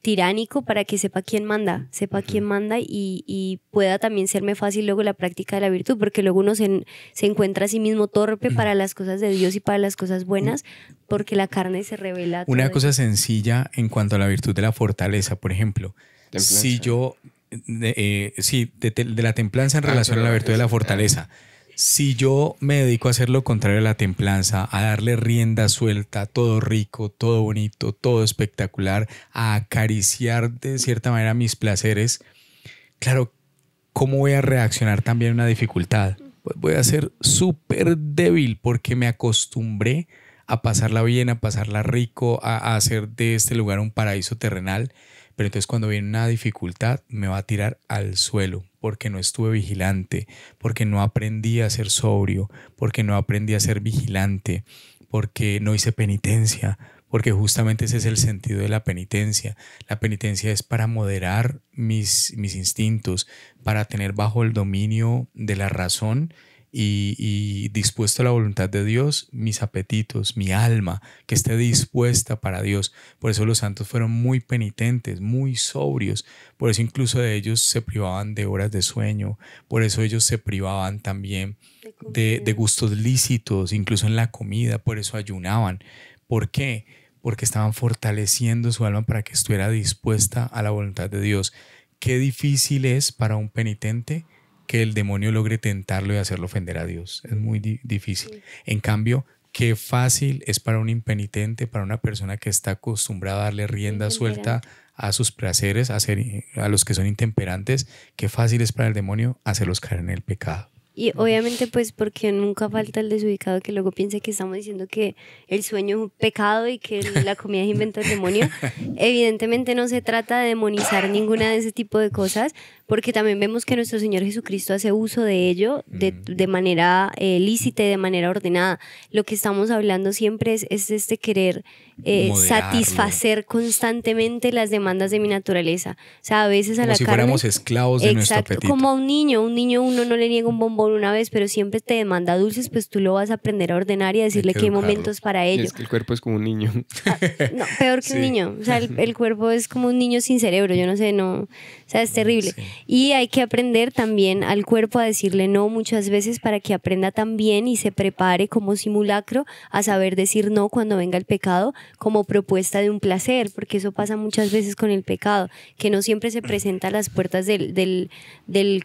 Speaker 1: tiránico para que sepa quién manda, sepa quién manda y, pueda también serme fácil luego la práctica de la virtud, porque luego uno se, encuentra a sí mismo torpe para las cosas de Dios y para las cosas buenas, porque la carne se revela. Una cosa
Speaker 2: sencilla en cuanto a la virtud de la fortaleza, por ejemplo, si yo, eh, sí, de, la templanza en ah, relación a la virtud de la eh, fortaleza. Si yo me dedico a hacer lo contrario a la templanza, a darle rienda suelta, todo rico, todo bonito, todo espectacular, a acariciar de cierta manera mis placeres, claro, ¿cómo voy a reaccionar también a una dificultad? Pues voy a ser súper débil porque me acostumbré a pasarla bien, a pasarla rico, a hacer de este lugar un paraíso terrenal. Pero entonces cuando viene una dificultad me va a tirar al suelo porque no estuve vigilante, porque no aprendí a ser sobrio, porque no aprendí a ser vigilante, porque no hice penitencia, porque justamente ese es el sentido de la penitencia. La penitencia es para moderar mis, mis instintos, para tener bajo el dominio de la razón y, dispuesto a la voluntad de Dios, mis apetitos, mi alma, que esté dispuesta para Dios. Por eso los santos fueron muy penitentes, muy sobrios. Por eso incluso de ellos se privaban de horas de sueño. Por eso ellos se privaban también de, de gustos lícitos, incluso en la comida. Por eso ayunaban. ¿Por qué? Porque estaban fortaleciendo su alma para que estuviera dispuesta a la voluntad de Dios. Qué difícil es para un penitente que el demonio logre tentarlo y hacerlo ofender a Dios. Es muy difícil. En cambio, qué fácil es para un impenitente, para una persona que está acostumbrada a darle rienda suelta a sus placeres, a, a los que son intemperantes, qué fácil es para el demonio hacerlos caer en el pecado.
Speaker 1: Y obviamente pues porque nunca falta el desubicado que luego piense que estamos diciendo que el sueño es un pecado y que la comida es invento del demonio. *laughs* Evidentemente no se trata de demonizar ninguna de ese tipo de cosas, porque también vemos que nuestro Señor Jesucristo hace uso de ello de, manera eh, lícita y de manera ordenada. Lo que estamos hablando siempre es, este querer eh, satisfacer constantemente las demandas de mi naturaleza. O sea, a veces a como la si fuéramos esclavos de nuestro apetito. Como a un niño, un niño uno no le niega un bombón una vez, pero siempre te demanda dulces, pues tú lo vas a aprender a ordenar y a decirle que, hay momentos para ello.
Speaker 3: el cuerpo es como un niño. Ah,
Speaker 1: no, peor que un niño. O sea, el, cuerpo es como un niño sin cerebro, yo no sé, no, o sea, es terrible. Y hay que aprender también al cuerpo a decirle no muchas veces para que aprenda también y se prepare como simulacro a saber decir no cuando venga el pecado como propuesta de un placer, porque eso pasa muchas veces con el pecado, que no siempre se presenta a las puertas del,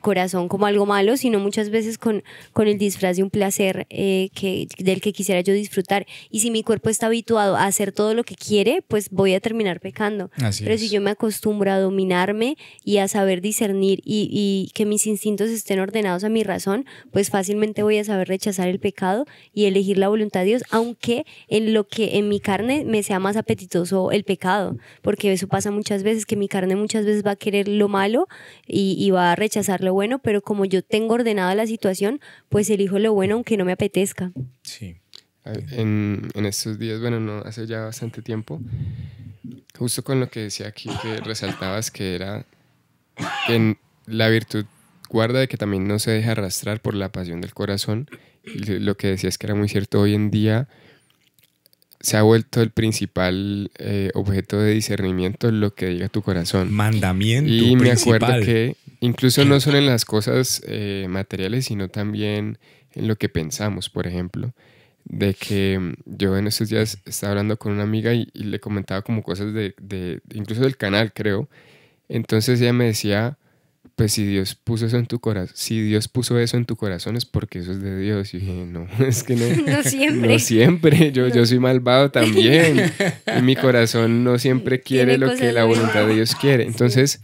Speaker 1: corazón como algo malo, sino muchas veces con, con el disfraz de un placer eh, que, del que quisiera yo disfrutar. Y si mi cuerpo está habituado a hacer todo lo que quiere, pues voy a terminar pecando. Pero si yo me acostumbro a dominarme y a saber discernir, y, que mis instintos estén ordenados a mi razón, pues fácilmente voy a saber rechazar el pecado y elegir la voluntad de Dios, aunque en lo que en mi carne me sea más apetitoso el pecado, porque eso pasa muchas veces, que mi carne muchas veces va a querer lo malo y, va a rechazar lo bueno, pero como yo tengo ordenada la situación, pues elijo lo bueno aunque no me apetezca. Sí.
Speaker 3: Ah, en, en, estos días, bueno, no hace ya bastante tiempo, justo con lo que decía aquí, que resaltabas que era en la virtud guarda de que también no se deja arrastrar por la pasión del corazón. lo que decías que era muy cierto, hoy en día se ha vuelto el principal eh, objeto de discernimiento lo que diga tu corazón. Mandamiento. Y me acuerdo que incluso no solo en las cosas eh, materiales, sino también en lo que pensamos, por ejemplo. De que mm, yo en estos días estaba hablando con una amiga y, y le comentaba como cosas de, de, incluso del canal, creo, entonces ella me decía, pues si Dios puso eso en tu corazón, si Dios puso eso en tu corazón es porque eso es de Dios. Y dije, no, *laughs* es que no. *laughs* no siempre. No siempre. Yo, yo soy malvado también. *laughs* y mi corazón no siempre quiere lo que la voluntad de Dios quiere. Entonces,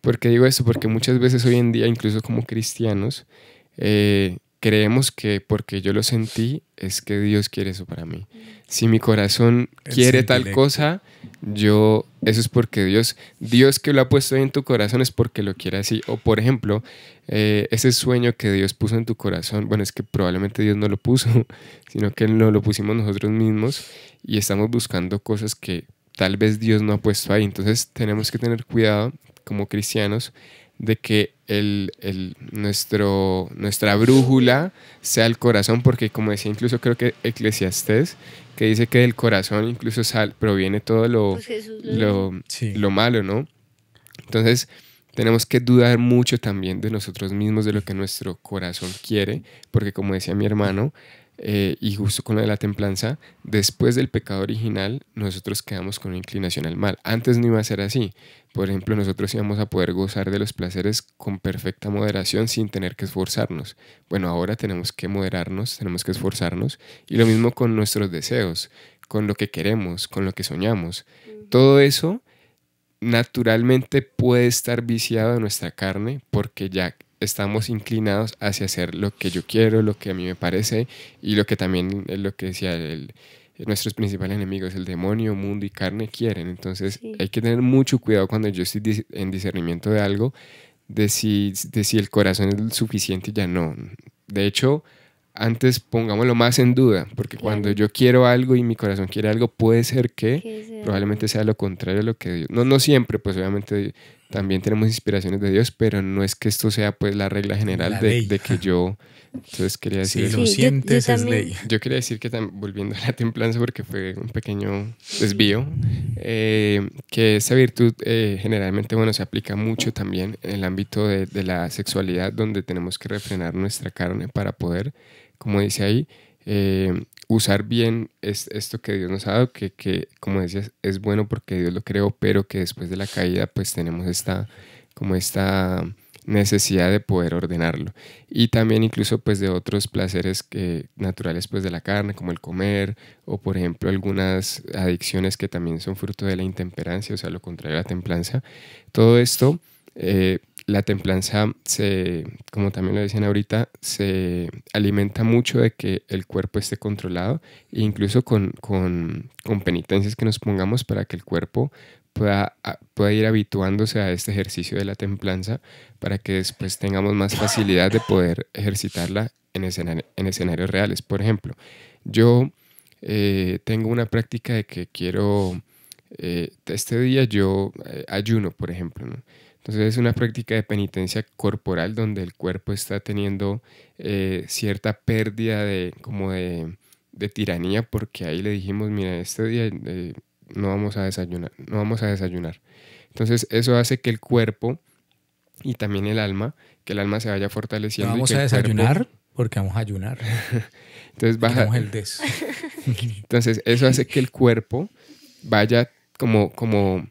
Speaker 3: ¿por qué digo eso? Porque muchas veces hoy en día, incluso como cristianos, eh, creemos que porque yo lo sentí es que Dios quiere eso para mí. Si mi corazón quiere tal cosa, yo eso es porque Dios, Dios que lo ha puesto en tu corazón es porque lo quiere así. O por ejemplo, eh, ese sueño que Dios puso en tu corazón, bueno, es que probablemente Dios no lo puso, *laughs* sino que no lo pusimos nosotros mismos y estamos buscando cosas que tal vez Dios no ha puesto ahí. Entonces tenemos que tener cuidado como cristianos de que el, nuestro, nuestra brújula sea el corazón, porque como decía incluso creo que Eclesiastés, que dice que del corazón incluso sal, proviene todo lo, pues lo, lo malo, ¿no? Entonces tenemos que dudar mucho también de nosotros mismos, de lo que nuestro corazón quiere, porque como decía mi hermano, eh, y justo con la de la templanza, después del pecado original, nosotros quedamos con una inclinación al mal. Antes no iba a ser así. Por ejemplo, nosotros íbamos a poder gozar de los placeres con perfecta moderación sin tener que esforzarnos. Bueno, ahora tenemos que moderarnos, tenemos que esforzarnos. Y lo mismo con nuestros deseos, con lo que queremos, con lo que soñamos. Todo eso naturalmente puede estar viciado en nuestra carne porque ya estamos inclinados hacia hacer lo que yo quiero, lo que a mí me parece y lo que también, es lo que decía el, nuestros principales enemigos, el demonio, mundo y carne, quieren. Entonces hay que tener mucho cuidado cuando yo estoy en discernimiento de algo, de si, de si el corazón es suficiente ya no. De hecho, antes pongámoslo más en duda, porque cuando yo quiero algo y mi corazón quiere algo, puede ser que, probablemente sea lo contrario a lo que Dios. No, no siempre, pues obviamente también tenemos inspiraciones de Dios, pero no es que esto sea pues la regla general de, que yo... Entonces quería decir... lo sientes es ley. Yo quería decir que volviendo a la templanza, porque fue un pequeño desvío, eh, que esa virtud eh, generalmente, bueno, se aplica mucho también en el ámbito de, de la sexualidad, donde tenemos que refrenar nuestra carne para poder, como dice ahí, eh, usar bien es esto que Dios nos ha dado, que, como decías, es bueno porque Dios lo creó, pero que después de la caída pues tenemos esta, como esta necesidad de poder ordenarlo. Y también incluso pues de otros placeres que, naturales pues de la carne, como el comer, o por ejemplo algunas adicciones que también son fruto de la intemperancia, o sea, lo contrario a la templanza. Todo esto... Eh, la templanza se, como también lo decían ahorita, se alimenta mucho de que el cuerpo esté controlado e incluso con, penitencias que nos pongamos para que el cuerpo pueda, pueda ir habituándose a este ejercicio de la templanza para que después tengamos más facilidad de poder ejercitarla en, en escenarios reales. Por ejemplo, yo eh, tengo una práctica de que quiero, eh, este día yo eh, ayuno, por ejemplo, ¿no? Entonces es una práctica de penitencia corporal donde el cuerpo está teniendo eh, cierta pérdida de, como de, tiranía porque ahí le dijimos, mira, este día eh, no vamos a desayunar, no vamos a desayunar. Entonces eso hace que el cuerpo y también el alma, que el alma se vaya fortaleciendo. No vamos a desayunar
Speaker 2: porque vamos a ayunar.
Speaker 3: *laughs* Entonces baja... *laughs* Entonces eso hace que el cuerpo vaya como, como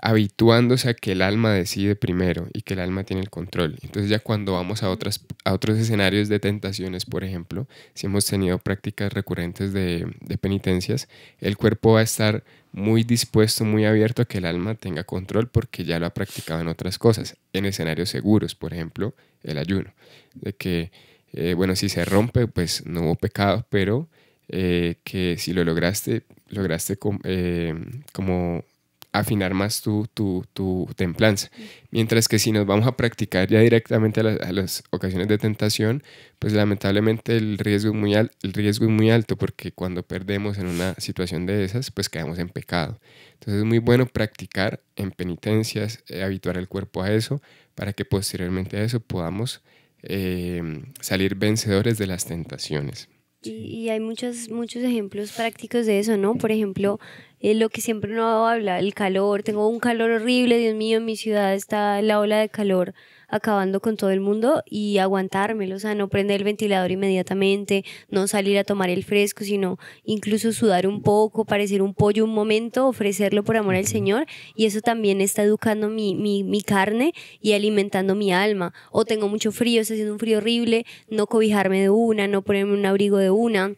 Speaker 3: habituándose a que el alma decide primero y que el alma tiene el control. Entonces ya cuando vamos a, otras, a otros escenarios de tentaciones, por ejemplo, si hemos tenido prácticas recurrentes de, penitencias, el cuerpo va a estar muy dispuesto, muy abierto a que el alma tenga control porque ya lo ha practicado en otras cosas, en escenarios seguros, por ejemplo, el ayuno, de que, eh, bueno, si se rompe, pues no hubo pecado, pero eh, que si lo lograste, lograste eh, como afinar más tu, tu, tu, templanza. Mientras que si nos vamos a practicar ya directamente a las, ocasiones de tentación, pues lamentablemente el riesgo, es muy el riesgo es muy alto porque cuando perdemos en una situación de esas, pues quedamos en pecado. Entonces es muy bueno practicar en penitencias, eh, habituar el cuerpo a eso, para que posteriormente a eso podamos eh, salir vencedores de las tentaciones.
Speaker 1: Y, y, hay muchos, muchos ejemplos prácticos de eso, ¿no? Por ejemplo, eh, lo que siempre uno habla, el calor, tengo un calor horrible, Dios mío, en mi ciudad está la ola de calor acabando con todo el mundo y aguantármelo, o sea, no prender el ventilador inmediatamente, no salir a tomar el fresco, sino incluso sudar un poco, parecer un pollo un momento, ofrecerlo por amor al Señor y eso también está educando mi, mi, mi carne y alimentando mi alma. O tengo mucho frío, está haciendo un frío horrible, no cobijarme de una, no ponerme un abrigo de una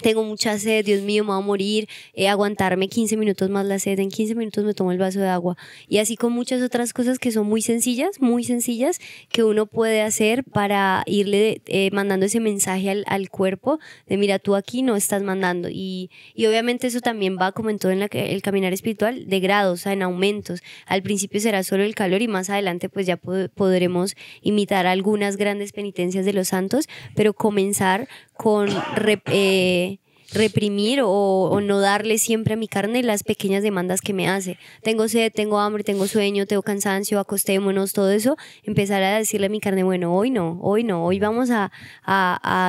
Speaker 1: tengo mucha sed, Dios mío, me voy a morir, eh, aguantarme 15 minutos más la sed, en 15 minutos me tomo el vaso de agua. Y así con muchas otras cosas que son muy sencillas, muy sencillas, que uno puede hacer para irle eh, mandando ese mensaje al, al, cuerpo de, mira, tú aquí no estás mandando. Y, y obviamente eso también va, como en todo en la, el caminar espiritual, de grados, o sea, en aumentos. Al principio será solo el calor y más adelante pues ya podremos imitar algunas grandes penitencias de los santos, pero comenzar con... Eh, reprimir o, no darle siempre a mi carne las pequeñas demandas que me hace. Tengo sed, tengo hambre, tengo sueño, tengo cansancio, acostémonos, todo eso. Empezar a decirle a mi carne, bueno, hoy no, hoy no, hoy vamos a,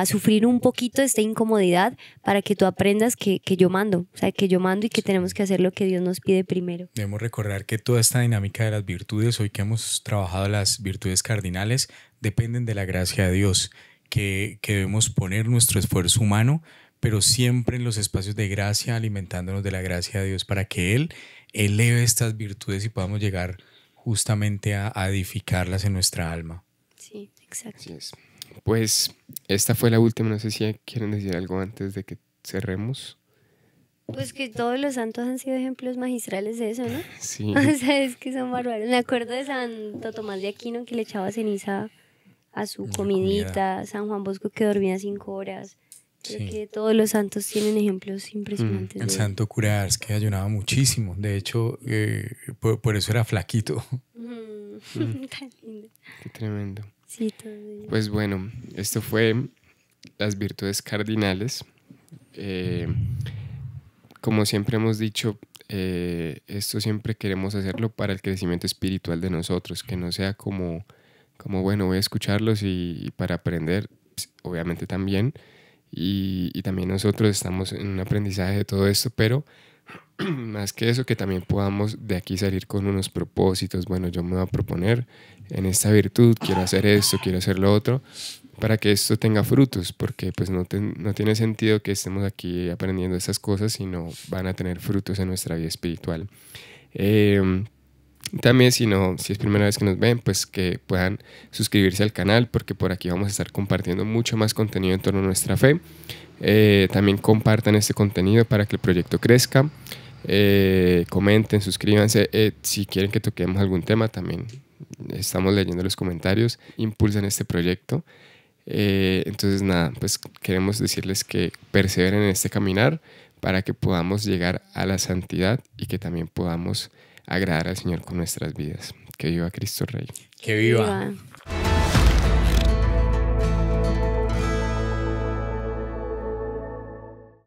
Speaker 1: sufrir un poquito esta incomodidad para que tú aprendas que, yo mando, o sea, que yo mando y que tenemos que hacer lo que Dios nos pide primero.
Speaker 2: Debemos recordar que toda esta dinámica de las virtudes, hoy que hemos trabajado las virtudes cardinales, dependen de la gracia de Dios, que, que debemos poner nuestro esfuerzo humano pero siempre en los espacios de gracia, alimentándonos de la gracia de Dios para que Él eleve estas virtudes y podamos llegar justamente a, edificarlas en nuestra alma.
Speaker 1: Sí, exacto.
Speaker 3: Pues esta fue la última, no sé si quieren decir algo antes de que cerremos.
Speaker 1: Pues que todos los santos han sido ejemplos magistrales de eso, ¿no? *laughs* Sí. *laughs* O sea, es que son bárbaros. Me acuerdo de Santo Tomás de Aquino que le echaba ceniza a su comidita, San Juan Bosco que dormía cinco horas, todos los santos tienen ejemplos impresionantes. Mm, el santo
Speaker 2: Curars, que ayunaba muchísimo. De hecho, eh, por, eso era flaquito. *laughs* *laughs*
Speaker 1: Mm.
Speaker 3: Qué tremendo. Sí, Pues bueno, esto fue las virtudes cardinales. Eh, como siempre hemos dicho, eh, esto siempre queremos hacerlo para el crecimiento espiritual de nosotros, que no sea como, como bueno, voy a escucharlos y, para aprender, pues, obviamente también, y, también nosotros estamos en un aprendizaje de todo esto, pero *clears throat* más que eso, que también podamos de aquí salir con unos propósitos. Bueno, yo me voy a proponer en esta virtud, quiero hacer esto, quiero hacer lo otro, para que esto tenga frutos, porque pues no, no tiene sentido que estemos aquí aprendiendo estas cosas sino no van a tener frutos en nuestra vida espiritual. Em, también si no, si es primera vez que nos ven, pues que puedan suscribirse al canal porque por aquí vamos a estar compartiendo mucho más contenido en torno a nuestra fe. Eh, también compartan este contenido para que el proyecto crezca. Eh, comenten, suscríbanse. Eh, si quieren que toquemos algún tema, también estamos leyendo los comentarios. Impulsen este proyecto. entonces, nada, pues queremos decirles que perseveren en este caminar para que podamos llegar a la santidad y que también podamos agradar al Señor con nuestras vidas. Que viva Cristo Rey.
Speaker 2: Que viva.